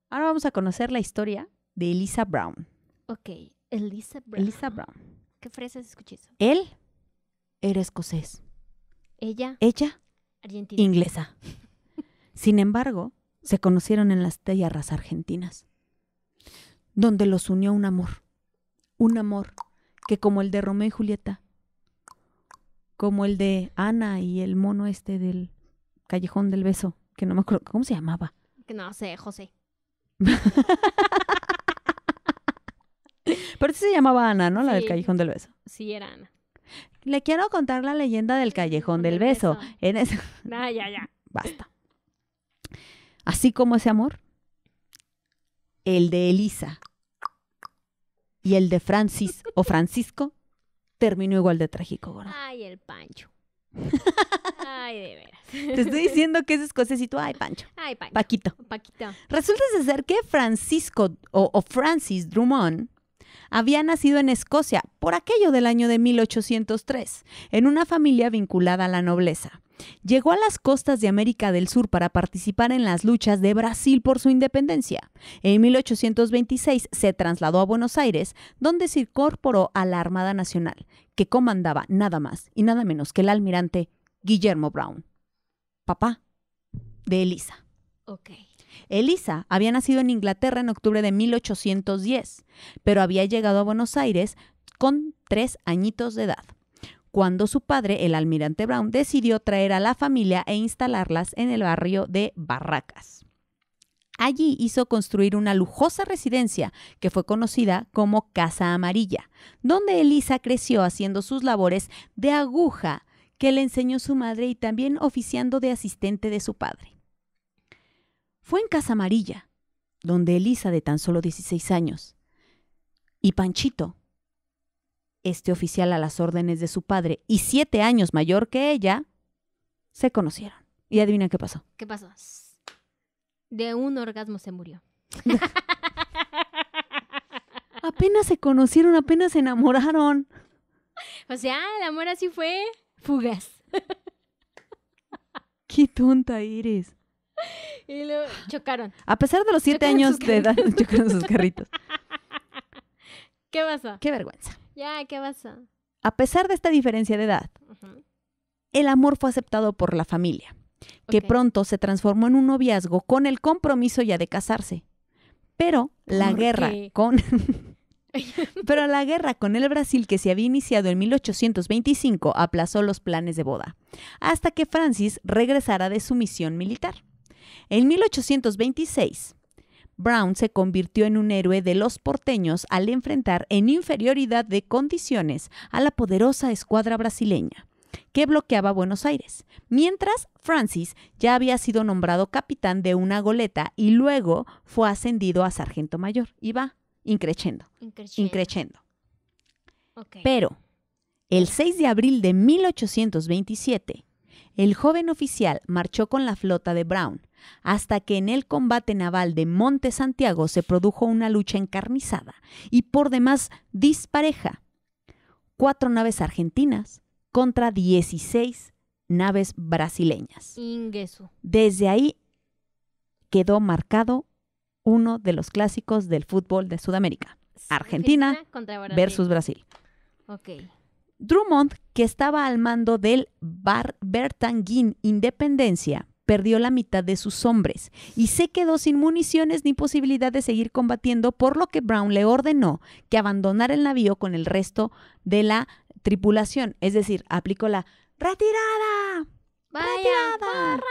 Speaker 1: Ahora vamos a conocer la historia de Elisa Brown.
Speaker 2: Ok, Elisa Brown. Elisa Brown. ¿Qué fresas escuché
Speaker 1: Él era escocés.
Speaker 2: Ella. Ella. Argentina. Inglesa.
Speaker 1: <laughs> Sin embargo, se conocieron en las tierras argentinas, donde los unió un amor, un amor que como el de Romeo y Julieta, como el de Ana y el mono este del Callejón del Beso, que no me acuerdo, ¿cómo se llamaba?
Speaker 2: Que no sé, José. <laughs> Pero
Speaker 1: sí se llamaba Ana, ¿no? La del Callejón del Beso.
Speaker 2: Sí, era Ana.
Speaker 1: Le quiero contar la leyenda del Callejón del, Beso. En ah, ya, ya. <laughs> Basta. Así como ese amor, el de Elisa y el de Francis o Francisco terminó igual de trágico,
Speaker 2: Ay, el Pancho.
Speaker 1: <laughs>
Speaker 2: ay, de veras. Te estoy diciendo
Speaker 1: que es escocesito. Ay, Pancho. Ay, Pancho. Paquito. Paquito. Resulta ser que Francisco o Francis Drummond había nacido en Escocia por aquello del año de 1803, en una familia vinculada a la nobleza. Llegó a las costas de América del Sur para participar en las luchas de Brasil por su independencia. En 1826 se trasladó a Buenos Aires, donde se incorporó a la Armada Nacional, que comandaba nada más y nada menos que el almirante Guillermo Brown, papá de Elisa. Elisa había nacido en Inglaterra en octubre de 1810, pero había llegado a Buenos Aires con tres añitos de edad cuando su padre, el almirante Brown, decidió traer a la familia e instalarlas en el barrio de Barracas. Allí hizo construir una lujosa residencia que fue conocida como Casa Amarilla, donde Elisa creció haciendo sus labores de aguja que le enseñó su madre y también oficiando de asistente de su padre. Fue en Casa Amarilla, donde Elisa de tan solo 16 años y Panchito, este oficial a las órdenes de su padre y siete años mayor que ella, se conocieron. Y adivina qué pasó.
Speaker 2: ¿Qué pasó? De un orgasmo se murió. <laughs>
Speaker 1: apenas se conocieron, apenas se enamoraron.
Speaker 2: O sea, el amor así fue
Speaker 1: fugaz. <laughs> Qué tonta Iris.
Speaker 2: Y lo chocaron. A pesar de los siete años de edad, <laughs> chocaron sus carritos. ¿Qué pasó? Qué vergüenza. Ya, ¿qué pasa?
Speaker 1: A pesar de esta diferencia de edad, el amor fue aceptado por la familia, que pronto se transformó en un noviazgo con el compromiso ya de casarse. Pero la guerra con... <laughs> Pero la guerra con el Brasil que se había iniciado en 1825 aplazó los planes de boda, hasta que Francis regresara de su misión militar. En 1826, Brown se convirtió en un héroe de los porteños al enfrentar en inferioridad de condiciones a la poderosa escuadra brasileña, que bloqueaba Buenos Aires, mientras Francis ya había sido nombrado capitán de una goleta y luego fue ascendido a sargento mayor. Y va increciendo. Pero, el 6 de abril de 1827, el joven oficial marchó con la flota de Brown hasta que en el combate naval de Monte Santiago se produjo una lucha encarnizada y por demás dispareja. Cuatro naves argentinas contra 16 naves brasileñas. Desde ahí quedó marcado uno de los clásicos del fútbol de Sudamérica. Argentina, versus Brasil. Okay. Drummond, que estaba al mando del Bar Bertanguin Independencia, perdió la mitad de sus hombres y se quedó sin municiones ni posibilidad de seguir combatiendo, por lo que Brown le ordenó que abandonara el navío con el resto de la tripulación. Es decir, aplicó la retirada. vaya retirada.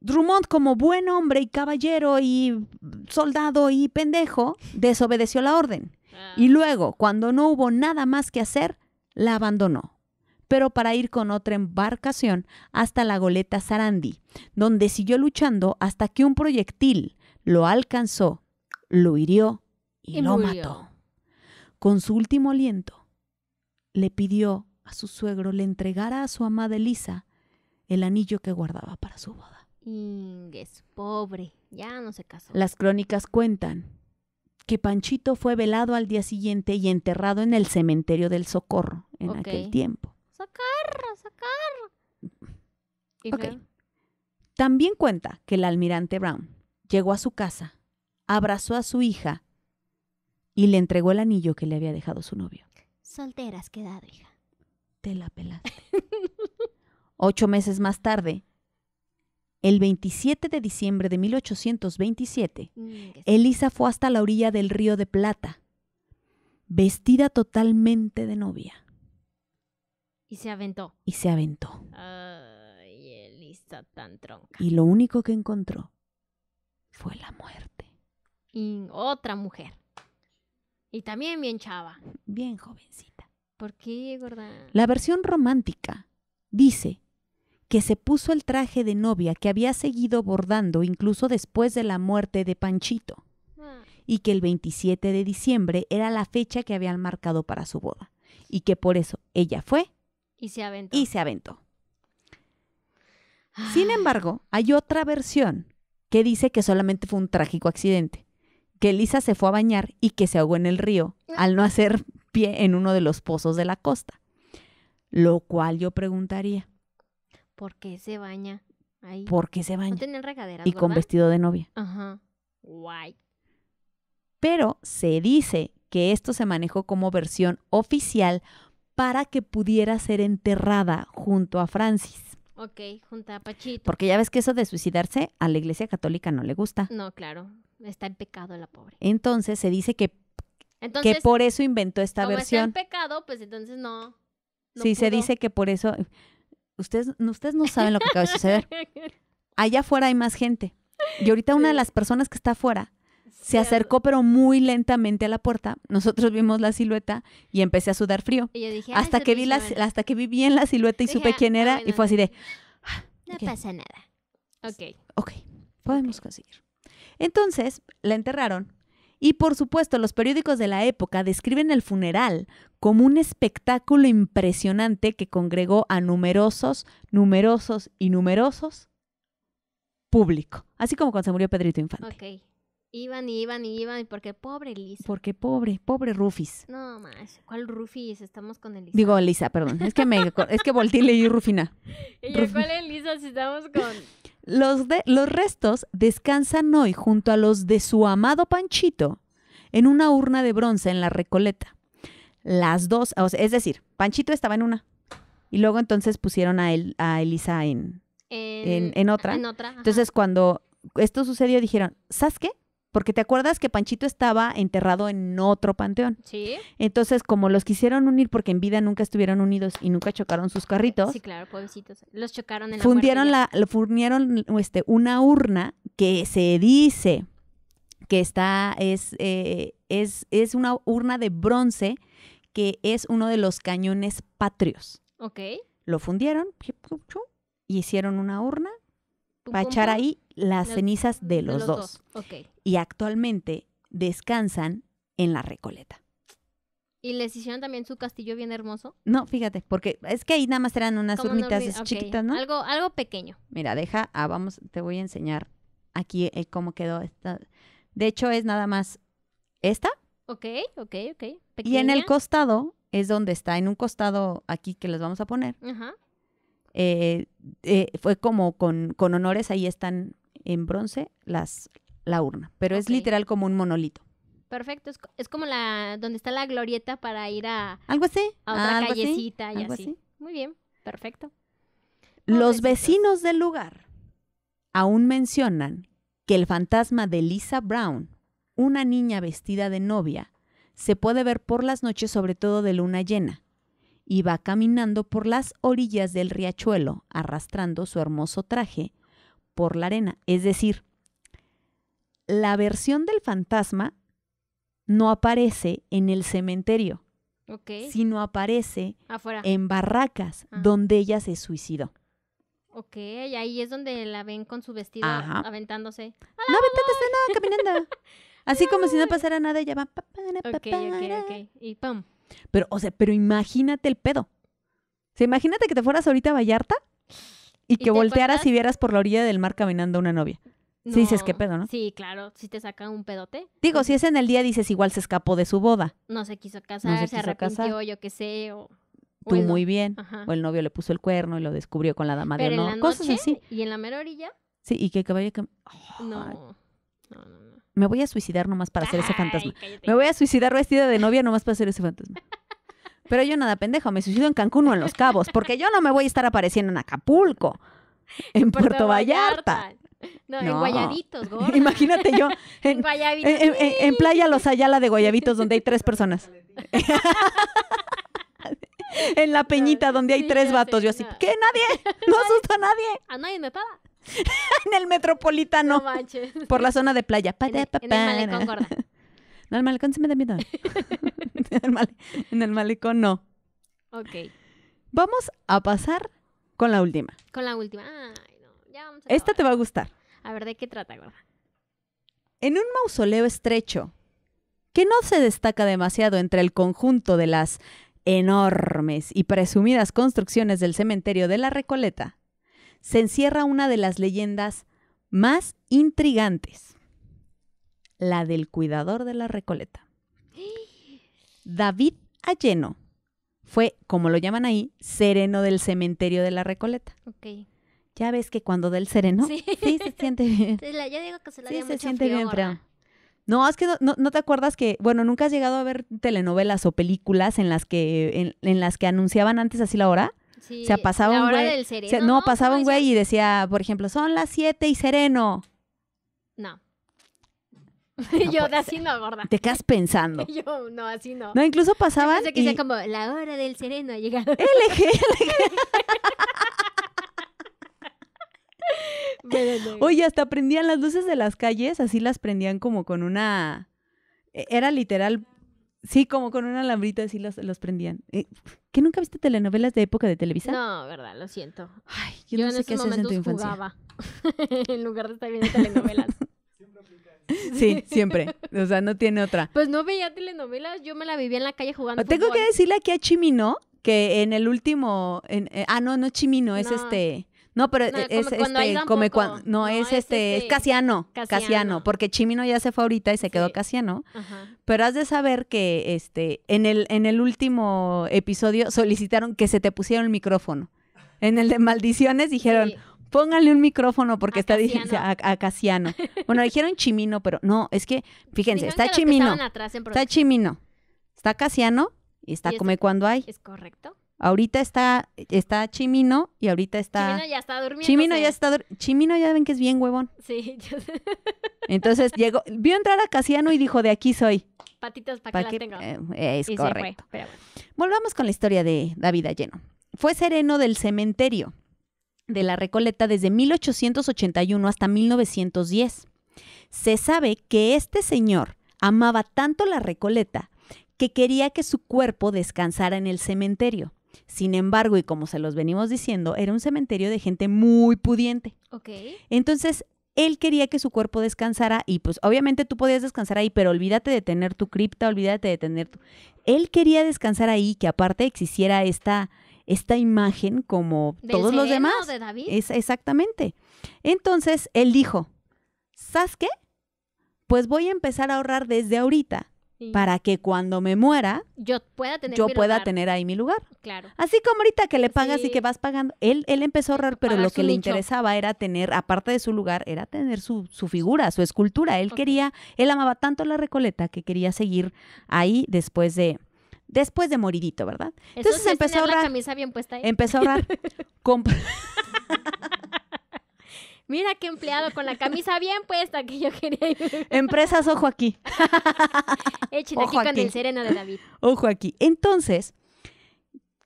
Speaker 1: Drummond, como buen hombre y caballero y soldado y pendejo, desobedeció la orden. Ah. Y luego, cuando no hubo nada más que hacer, la abandonó pero para ir con otra embarcación hasta la goleta Sarandi, donde siguió luchando hasta que un proyectil lo alcanzó, lo hirió y, lo mató. Con su último aliento, le pidió a su suegro le entregara a su amada Elisa el anillo que guardaba para su boda.
Speaker 2: Ingues, pobre, ya no se casó. Las
Speaker 1: crónicas cuentan que Panchito fue velado al día siguiente y enterrado en el cementerio del Socorro en aquel tiempo sacar, sacar. También cuenta que el almirante Brown llegó a su casa, abrazó a su hija y le entregó el anillo que le había dejado su novio.
Speaker 2: Solteras has quedado, hija.
Speaker 1: Te la pelaste. <laughs> Ocho meses más tarde, el 27 de diciembre de 1827, Elisa fue hasta la orilla del río de Plata, vestida totalmente de novia.
Speaker 2: Y se aventó.
Speaker 1: Y se aventó.
Speaker 2: Ay, tan tronca.
Speaker 1: Y lo único que encontró fue la
Speaker 2: muerte. Y otra mujer. Y también bien chava. Bien jovencita. ¿Por qué, gorda?
Speaker 1: La versión romántica dice que se puso el traje de novia que había seguido bordando incluso después de la muerte de Panchito ah. y que el 27 de diciembre era la fecha que habían marcado para su boda y que por eso ella fue y se aventó. Y se aventó. Sin embargo, hay otra versión que dice que solamente fue un trágico accidente, que Lisa se fue a bañar y que se ahogó en el río al no hacer pie en uno de los pozos de la costa. Lo cual yo preguntaría.
Speaker 2: ¿Por qué se baña ahí? ¿Por qué se baña? No regadera? y con vestido de novia. Ajá. Guay.
Speaker 1: Pero se dice que esto se manejó como versión oficial para que pudiera ser enterrada junto a Francis.
Speaker 2: Ok, junto a Pachito.
Speaker 1: Porque ya ves que eso de suicidarse a la Iglesia Católica no le gusta.
Speaker 2: No, claro, está en pecado la pobre.
Speaker 1: Entonces se dice que, por eso inventó esta como versión. Está
Speaker 2: en pecado, pues entonces no.
Speaker 1: sí, se dice que por eso... Ustedes, ustedes no saben lo que acaba de suceder. <laughs> Allá afuera hay más gente. Y ahorita una de las personas que está afuera se acercó pero muy lentamente a la puerta. Nosotros vimos la silueta y empecé a sudar frío. Ah, hasta que vi hasta que vi bien la silueta y supe ah, quién era y fue así de no ah, pasa nada.
Speaker 2: Ok. Ok.
Speaker 1: Podemos conseguir. Entonces, la enterraron y por supuesto, los periódicos de la época describen el funeral como un espectáculo impresionante que congregó a numerosos, numerosos y numerosos público. Así como cuando se murió Pedrito
Speaker 2: Infante. Iban y iban y iban, porque pobre Lisa.
Speaker 1: Porque pobre, pobre Rufis.
Speaker 2: No, más, ¿cuál Rufis? Estamos con Elisa.
Speaker 1: Digo, Elisa, perdón. Es que me, es que volteé y leí Rufina.
Speaker 2: <laughs> ¿Y cuál Elisa si estamos con...? <laughs>
Speaker 1: Los, de, los restos descansan hoy junto a los de su amado Panchito en una urna de bronce en la Recoleta. Las dos, o sea, es decir, Panchito estaba en una y luego entonces pusieron a, él, a Elisa en, En otra Entonces cuando esto sucedió dijeron, ¿sabes qué? Porque te acuerdas que Panchito estaba enterrado en otro panteón. Sí. Entonces, como los quisieron unir porque en vida nunca estuvieron unidos y nunca chocaron sus carritos. Sí,
Speaker 2: claro, pobrecitos. Los chocaron en la fundieron la,
Speaker 1: fundieron este, una urna que se dice que está, es, eh, es, es una urna de bronce que es uno de los cañones patrios. Ok. Lo fundieron y hicieron una urna para echar ahí las cenizas de los, dos. Y actualmente descansan en la Recoleta.
Speaker 2: ¿Y les hicieron también su castillo bien hermoso?
Speaker 1: No, fíjate, porque es que ahí nada más eran unas urnitas chiquitas, ¿no?
Speaker 2: Algo, algo pequeño.
Speaker 1: Mira, deja, ah, vamos, te voy a enseñar aquí eh, cómo quedó esta. De hecho, es nada más esta.
Speaker 2: Ok, ok, ok. Y en el
Speaker 1: costado es donde está, en un costado aquí que les vamos a poner, Ajá. Eh, eh, fue como con, honores, ahí están en bronce las, la urna, pero es literal como un monolito.
Speaker 2: Perfecto, es, como la donde está la glorieta para ir a,
Speaker 1: ¿Algo a ah, otra callecita y ¿Algo así.
Speaker 2: Muy bien, perfecto.
Speaker 1: Los vecinos del lugar aún mencionan que el fantasma de Lisa Brown, una niña vestida de novia, se puede ver por las noches sobre todo de luna llena y va caminando por las orillas del riachuelo, arrastrando su hermoso traje por la arena. Es decir, la versión del fantasma no aparece en el cementerio, sino aparece en barracas ah. donde ella se suicidó.
Speaker 2: Ok, ahí es donde la ven con su vestido aventándose. No
Speaker 1: aventándose, nada caminando. <laughs> Así como si no pasara nada, ella va. Ok, Y ¡pum! Pero, o sea, pero imagínate el pedo. O sea, imagínate que te fueras ahorita a Vallarta y, que voltearas y vieras por la orilla del mar caminando una novia. Sí, si dices qué pedo, ¿no?
Speaker 2: Sí, claro, si te saca un pedote.
Speaker 1: Digo, si es en el día, dices igual se escapó de su boda.
Speaker 2: No se quiso casar, se, quiso arrepintió, yo qué sé, o... Tú muy bien. O el
Speaker 1: novio le puso el cuerno y lo descubrió con la dama de honor. la noche, Cosas así.
Speaker 2: Y en la mera orilla.
Speaker 1: Sí, y que caballo que... no, no, no me voy a suicidar nomás para hacer ese fantasma. Me voy a suicidar vestida de novia nomás para hacer ese fantasma. Pero yo nada, pendejo, me suicido en Cancún o en Los Cabos, porque yo no me voy a estar apareciendo en Acapulco,
Speaker 2: en, Puerto, Vallarta. No, en Guayabitos, gorda. Imagínate yo
Speaker 1: <laughs> en, Playa Los Ayala de Guayabitos, donde hay tres personas. <laughs> en la peñita, donde hay tres vatos. Yo así, que ¿qué? ¿Nadie? <laughs> ¿No asusta a nadie?
Speaker 2: A nadie me paga.
Speaker 1: <laughs> en el metropolitano. Por la zona de playa. En, el, malecón gorda. <laughs> No, el malecón se me da miedo. <laughs> en, el malecón no. Ok. Vamos a pasar con la última. Con la última. Esta te va a gustar.
Speaker 2: A ver, ¿de qué trata, gorda?
Speaker 1: En un mausoleo estrecho, que no se destaca demasiado entre el conjunto de las enormes y presumidas construcciones del cementerio de la Recoleta, se encierra una de las leyendas más intrigantes, la del cuidador de la Recoleta. David Alleno fue, como lo llaman ahí, sereno del cementerio de la Recoleta. Ok. Ya ves que cuando del sereno, sí,
Speaker 2: se siente bien. digo que se sí, se siente bien, pero...
Speaker 1: No, es que no, te acuerdas que, bueno, nunca has llegado a ver telenovelas o películas en las que, en las que anunciaban antes así la hora o sea, pasaba la hora no, pasaba un güey y decía, por ejemplo, son las 7 y sereno.
Speaker 2: No. <laughs> yo así no, gorda. Te quedas pensando. <laughs> yo no, así no. No, incluso pasaban. Yo pensé que y... como la hora del sereno ha llegado. LG,
Speaker 1: LG. <laughs> Oye, hasta prendían las luces de las calles, así las prendían como con una. E-, era literal Sí, como con una alambrita así los, los prendían. Eh, ¿Qué nunca viste telenovelas de época de Televisa? No, verdad, lo siento. Ay,
Speaker 2: yo, no en sé qué haces en tu infancia. jugaba <laughs> en lugar de estar viendo telenovelas. <laughs> Sí, siempre.
Speaker 1: O sea, no tiene otra.
Speaker 2: Pues no veía telenovelas, yo me la vivía en la calle jugando. Tengo que
Speaker 1: decirle aquí a Chimino que en el último. En, eh, ah, no, no Chimino, es este. No, pero e-, es este, no, es, este, es este, Casiano, Casiano, porque Chimino ya se fue ahorita y se quedó Casiano. Pero has de saber que este, en el, en el último episodio solicitaron que se te pusiera el micrófono. En el de maldiciones dijeron, póngale un micrófono porque está diciendo <laughs> a, Casiano. bueno, dijeron Chimino, pero no, es que, fíjense, está, Chimino, está Chimino. Está Chimino. Casiano y está Come Cuando Hay. Es correcto. Ahorita está, está Chimino y ahorita está... Chimino ya está durmiendo. Chimino ya está Chimino ya ven que es bien huevón.
Speaker 2: Sí. <laughs> Entonces
Speaker 1: llegó, vio entrar a Casiano y dijo, de aquí soy. Patitas para que, las eh, es correcto. Volvamos con la historia de David lleno Fue sereno del cementerio de la Recoleta desde 1881 hasta 1910. Se sabe que este señor amaba tanto la Recoleta que quería que su cuerpo descansara en el cementerio. Sin embargo, y como se los venimos diciendo, era un cementerio de gente muy pudiente. Ok. Entonces, él quería que su cuerpo descansara y pues obviamente tú podías descansar ahí, pero olvídate de tener tu cripta, olvídate de tener tu... Él quería descansar ahí, que aparte existiera esta, esta imagen como todos los demás. De David? Es, exactamente. Entonces, él dijo, ¿sabes qué? Pues voy a empezar a ahorrar desde ahorita para que cuando me muera
Speaker 2: yo pueda tener, yo pueda tener ahí mi
Speaker 1: lugar. Claro. Así como ahorita que le pagas y que vas pagando. Él, él empezó a ahorrar, pero lo que le interesaba era tener, aparte de su lugar, era tener su, su figura, su escultura. Él quería, él amaba tanto la Recoleta que quería seguir ahí después de, después de moridito, ¿verdad? Entonces empezó a ahorrar.
Speaker 2: Empezó a ahorrar. Mira qué empleado con la camisa bien puesta que yo quería. Ir.
Speaker 1: Empresas, ojo aquí.
Speaker 2: Echen <laughs> ojo aquí, con el sereno de David.
Speaker 1: Ojo aquí. Entonces,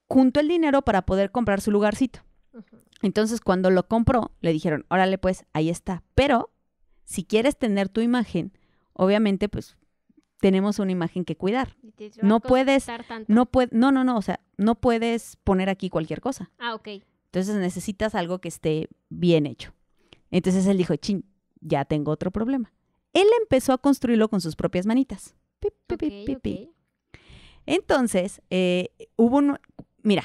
Speaker 1: junto el dinero para poder comprar su lugarcito. Entonces, cuando lo compró, le dijeron, órale, pues, ahí está. Pero, si quieres tener tu imagen, obviamente, pues, tenemos una imagen que cuidar. No pues, puedes, no puedes, no, no, no, o sea, no puedes poner aquí cualquier cosa. Ah, ok. Entonces necesitas algo que esté bien hecho. Entonces él dijo, chin, ya tengo otro problema. Él empezó a construirlo con sus propias manitas. Pi, pi, Entonces, eh, hubo un... Mira,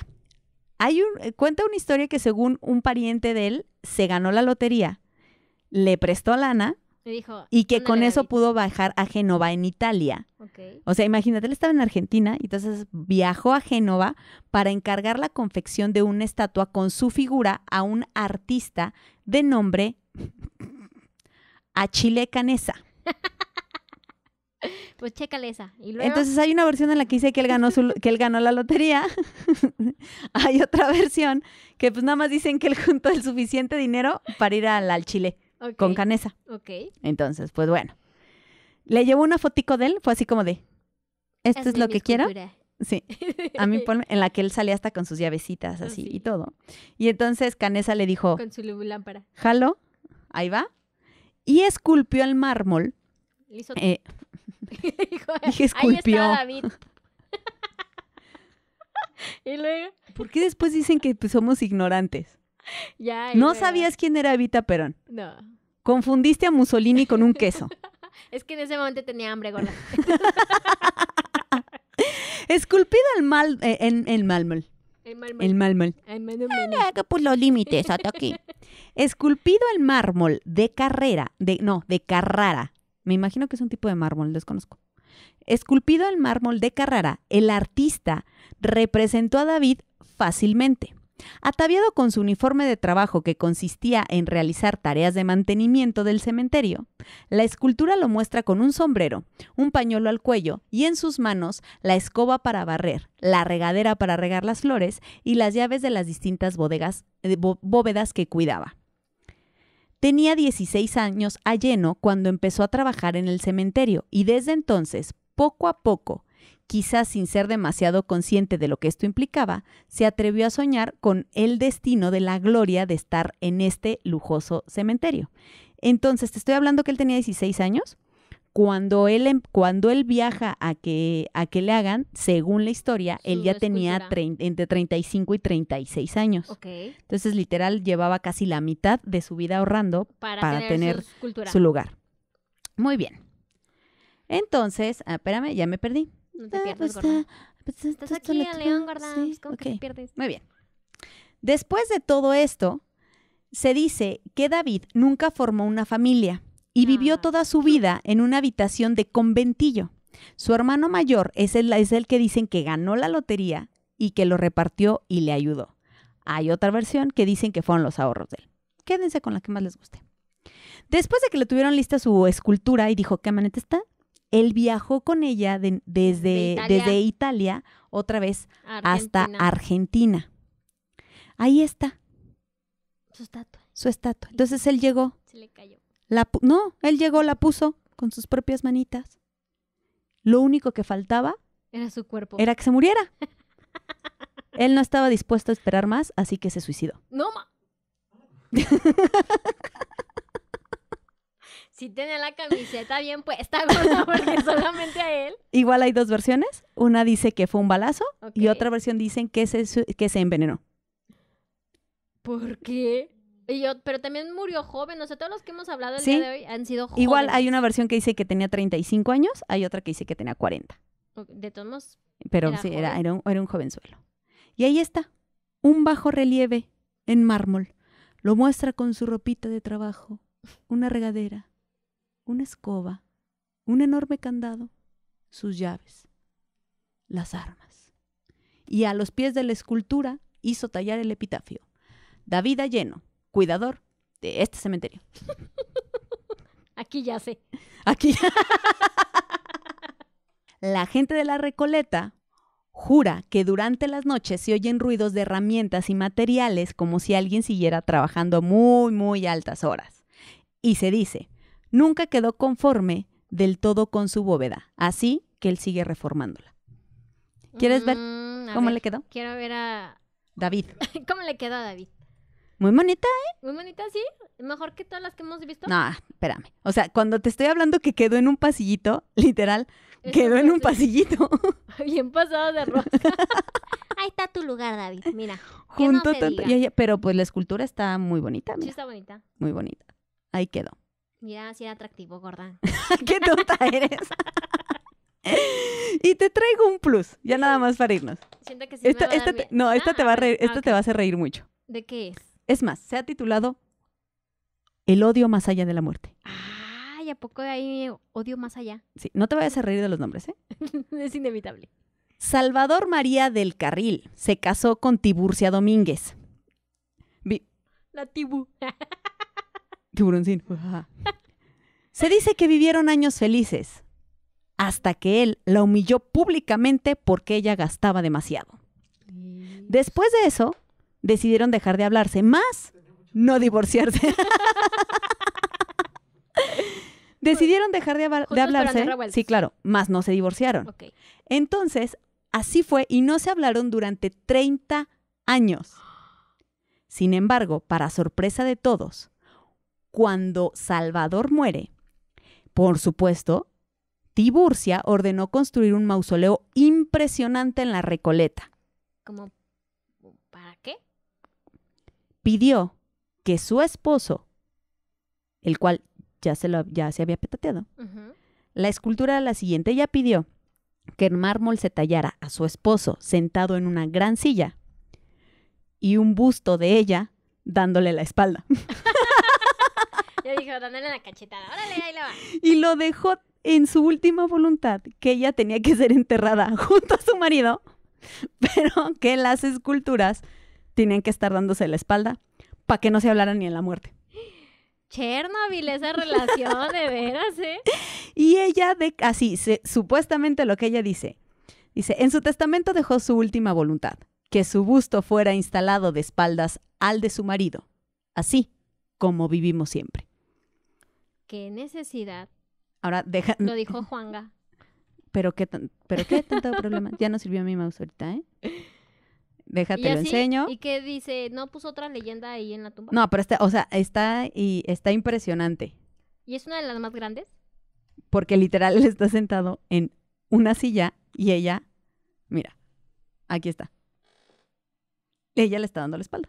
Speaker 1: hay un, eh, cuenta una historia que según un pariente de él, se ganó la lotería, le prestó lana y que con eso pudo bajar a Génova en Italia. O sea, imagínate, él estaba en Argentina y entonces viajó a Génova para encargar la confección de una estatua con su figura a un artista de nombre Chile Canesa. <laughs>
Speaker 2: Pues chécale esa. Entonces hay
Speaker 1: una versión en la que dice que él ganó, su, que él ganó la lotería. <laughs> hay otra versión que pues nada más dicen que él juntó el suficiente dinero para ir al, al Chile con Canesa. Ok. Entonces, pues bueno. Le llevó una fotico de él, fue así como de, esto es lo que quiero. Sí, <laughs> a mí en la que él salía hasta con sus llavecitas ah, así y todo. Y entonces Canesa le dijo... Con
Speaker 2: su lámpara.
Speaker 1: Jalo, ahí va. Y esculpió el mármol.
Speaker 2: Hizo... Eh, <laughs> <laughs> dije, esculpió.
Speaker 1: y luego... ¿Por qué después dicen que pues, somos ignorantes?
Speaker 2: <laughs> no sabías
Speaker 1: quién era Evita Perón. No. Confundiste a Mussolini con un queso. <laughs>
Speaker 2: es que en ese momento tenía hambre, gorda. <laughs>
Speaker 1: Esculpido el mal, eh, en el mármol. El mármol. El mármol. que pues los límites hasta aquí. Esculpido el mármol de carrera, de no, de Carrara. Me imagino que es un tipo de mármol, desconozco. Esculpido el mármol de Carrara, el artista representó a David fácilmente. Ataviado con su uniforme de trabajo que consistía en realizar tareas de mantenimiento del cementerio, la escultura lo muestra con un sombrero, un pañuelo al cuello y en sus manos la escoba para barrer, la regadera para regar las flores y las llaves de las distintas bodegas, eh, bóvedas que cuidaba. Tenía 16 años a lleno cuando empezó a trabajar en el cementerio y desde entonces, poco a poco, Quizás sin ser demasiado consciente de lo que esto implicaba, se atrevió a soñar con el destino de la gloria de estar en este lujoso cementerio. Entonces, te estoy hablando que él tenía 16 años. Cuando él, em, cuando él viaja a que, a que le hagan, según la historia, él ya tenía entre 35 y 36 años. Okay. Entonces, literal, llevaba casi la mitad de su vida ahorrando para, tener, su, lugar. Muy bien. Entonces, ah, espérame, ya me perdí. No te ah, pierdas, pues pues aquí León,
Speaker 2: pues, que te pierdes? Muy
Speaker 1: bien. Después de todo esto, se dice que David nunca formó una familia y vivió ah, toda su vida en una habitación de conventillo. Su hermano mayor es el, el que dicen que ganó la lotería y que lo repartió y le ayudó. Hay otra versión que dicen que fueron los ahorros de él. Quédense con la que más les guste. Después de que le tuvieron lista su escultura y dijo, qué amanete está, él viajó con ella desde, Italia. otra vez hasta Argentina. Ahí está. Su estatua. Su estatua. Entonces él llegó. Se le cayó. no, él llegó, la puso con sus propias manitas. Lo único que faltaba
Speaker 2: era su cuerpo. Era que se muriera.
Speaker 1: <laughs> él no estaba dispuesto a esperar más, así que se suicidó.
Speaker 2: No. Ma <laughs> si tenía la camiseta bien puesta, <laughs> porque solamente a él.
Speaker 1: Igual hay dos versiones. Una dice que fue un balazo y otra versión dicen que se, que se envenenó.
Speaker 2: ¿Por qué? pero también murió joven, o sea, todos los que hemos hablado el día de hoy han sido jóvenes. Igual hay una
Speaker 1: versión que dice que tenía 35 años, hay otra que dice que tenía 40.
Speaker 2: De todos modos.
Speaker 1: Pero sí, Era, era, un, joven un Y ahí está, un bajo relieve en mármol. Lo muestra con su ropita de trabajo, una regadera, una escoba, un enorme candado, sus llaves, las armas. Y a los pies de la escultura hizo tallar el epitafio. David Alleno cuidador de este cementerio.
Speaker 2: <laughs> Aquí ya sé. Aquí.
Speaker 1: la gente de la Recoleta jura que durante las noches se oyen ruidos de herramientas y materiales como si alguien siguiera trabajando muy, muy altas horas. Y se dice nunca quedó conforme del todo con su bóveda, así que él sigue reformándola. ¿Quieres ver
Speaker 2: mm, cómo le quedó? Quiero ver a David. <laughs> ¿Cómo le quedó a David?
Speaker 1: Muy bonita, ¿eh?
Speaker 2: Muy bonita, sí. Mejor que todas las que hemos visto. No,
Speaker 1: espérame. O sea, cuando te estoy hablando que quedó en un pasillito, <laughs> literal, quedó en un pasillito. <laughs>
Speaker 2: Bien pasado de roca. Ahí está tu lugar, David. Mira. Junto tanto.
Speaker 1: pero pues la escultura está muy bonita. Sí, está bonita. Muy bonita. Ahí quedó.
Speaker 2: Mira, si era atractivo, gorda. <laughs>
Speaker 1: Qué tonta eres. <laughs> y te traigo un plus, ya nada más para irnos.
Speaker 2: Siento que sí me va No, esta,
Speaker 1: te, va a te va a hacer reír mucho. ¿De qué es? Es más, se ha titulado El odio más allá de la muerte.
Speaker 2: Ay, ¿a poco hay odio más allá?
Speaker 1: Sí, no te vayas a reír de los nombres, ¿eh?
Speaker 2: <laughs> es inevitable.
Speaker 1: Salvador María del Carril se casó con Tiburcia Domínguez. La Tibu. <laughs> Se dice que vivieron años felices hasta que él la humilló públicamente porque ella gastaba demasiado. Después de eso, decidieron dejar de hablarse, más no divorciarse. <laughs> decidieron dejar de, de hablarse. Sí, claro, más no se divorciaron. Entonces, así fue y no se hablaron durante 30 años. Sin embargo, para sorpresa de todos, cuando Salvador muere, por supuesto, Tiburcia ordenó construir un mausoleo impresionante en la Recoleta. ¿Para qué? Pidió que su esposo, el cual ya se, ya se había petateado, la escultura de la siguiente. ya pidió que el mármol se tallara a su esposo sentado en una gran silla y un busto de ella dándole la espalda. <laughs>
Speaker 2: cachetada. Órale, ahí la va.
Speaker 1: Y lo dejó en su última voluntad, que ella tenía que ser enterrada <laughs> junto a su marido, pero que las esculturas tenían que estar dándose la espalda para que no se hablaran ni en la muerte.
Speaker 2: Chernobyl, esa <laughs> relación, de veras, ¿eh?
Speaker 1: Y ella, así, supuestamente lo que ella dice, dice, en su testamento dejó su última voluntad, que su busto fuera instalado de espaldas al de su marido, así como vivimos siempre
Speaker 2: qué necesidad.
Speaker 1: Ahora deja. Lo dijo Juanga. Pero qué, pero qué tanto problema. Ya no sirvió mi mouse ahorita, ¿eh? Déjate, lo enseño.
Speaker 2: ¿Y qué dice? ¿No puso otra leyenda ahí en la tumba? No, pero
Speaker 1: está, o sea, está, y está impresionante.
Speaker 2: ¿Y es una de las más grandes?
Speaker 1: Porque literal él <laughs> está sentado en una silla y ella, mira, aquí está. Ella le está dando la espalda.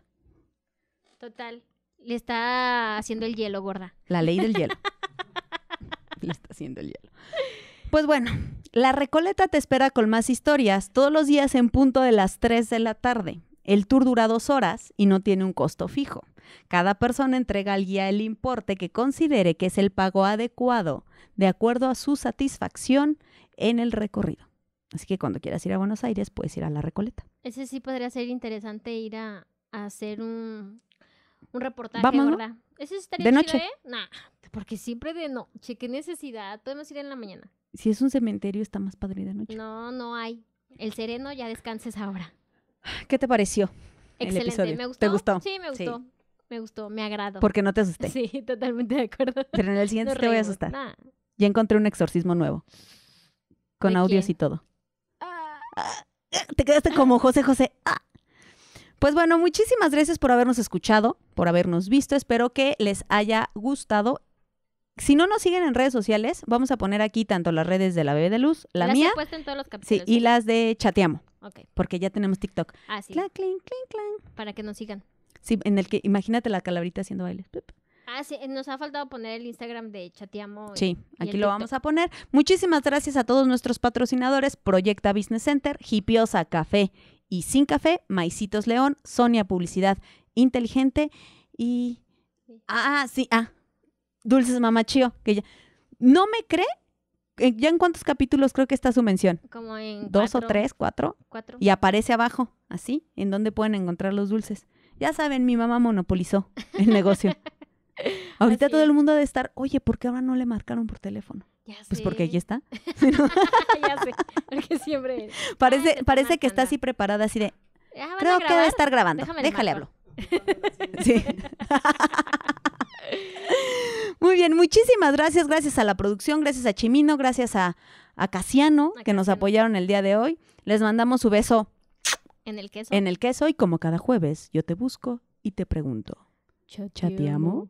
Speaker 2: Total le está haciendo el hielo, gorda.
Speaker 1: La ley del hielo. <laughs> le está haciendo el hielo. Pues bueno, la Recoleta te espera con más historias todos los días en punto de las 3 de la tarde. El tour dura dos horas y no tiene un costo fijo. Cada persona entrega al guía el importe que considere que es el pago adecuado de acuerdo a su satisfacción en el recorrido. Así que cuando quieras ir a Buenos Aires, puedes ir a la Recoleta.
Speaker 2: Ese sí podría ser interesante ir a, a hacer un un reportaje, ¿verdad? de noche? Eh? porque siempre de noche, qué necesidad, podemos ir en la mañana.
Speaker 1: Si es un cementerio está más padre de noche.
Speaker 2: No, no hay. El sereno ya descanses ahora.
Speaker 1: ¿Qué te pareció? Excelente, me gustó. ¿Te gustó? Sí, me gustó.
Speaker 2: Me gustó, me agrado. Porque no te asusté. Sí, <laughs> totalmente de acuerdo. Pero en el siguiente te voy a asustar.
Speaker 1: Ya encontré un exorcismo nuevo. Con audios y todo. Ah. Ah, ah, te quedaste como José José. Pues bueno, muchísimas gracias por habernos escuchado por habernos visto. Espero que les haya gustado. Si no nos siguen en redes sociales, vamos a poner aquí tanto las redes de la Bebé de Luz, la las mía.
Speaker 2: En todos los capítulos. sí, y
Speaker 1: las de Chateamo. Ok. Porque ya tenemos TikTok.
Speaker 2: Ah, sí. Clan, clink, clink, clan. Para que nos sigan.
Speaker 1: Sí, en el que imagínate la calabrita haciendo baile.
Speaker 2: Ah, sí, eh, nos ha faltado poner el Instagram de Chateamo. Sí, aquí lo vamos a
Speaker 1: poner. Muchísimas gracias a todos nuestros patrocinadores, Proyecta Business Center, Hipiosa Café y sin café, Maicitos León, Sonia Publicidad Inteligente y... Ah, sí, ah, Dulces Mamá que ya... ¿No me cree? Eh, ¿Ya en cuántos capítulos creo que está su mención? Como en... Dos o tres, cuatro. Cuatro. Y aparece abajo, así, en donde pueden encontrar los dulces. Ya saben, mi mamá monopolizó el negocio. <laughs> Ahorita todo el mundo debe estar, oye, ¿por qué ahora no le marcaron por teléfono? Pues porque aquí está. <laughs> ya sé, <laughs> <laughs> Parece, parece que está así preparada, así de.
Speaker 2: Ah, creo que a estar grabando. Déjame Déjale hablo.
Speaker 1: Muy bien, muchísimas gracias. Gracias a la producción, gracias a Chimino, gracias a, a Casiano, que nos apoyaron el día de hoy. Les mandamos su beso.
Speaker 2: En el queso. En el
Speaker 1: queso, y como cada jueves, yo te busco y te pregunto. Chateamos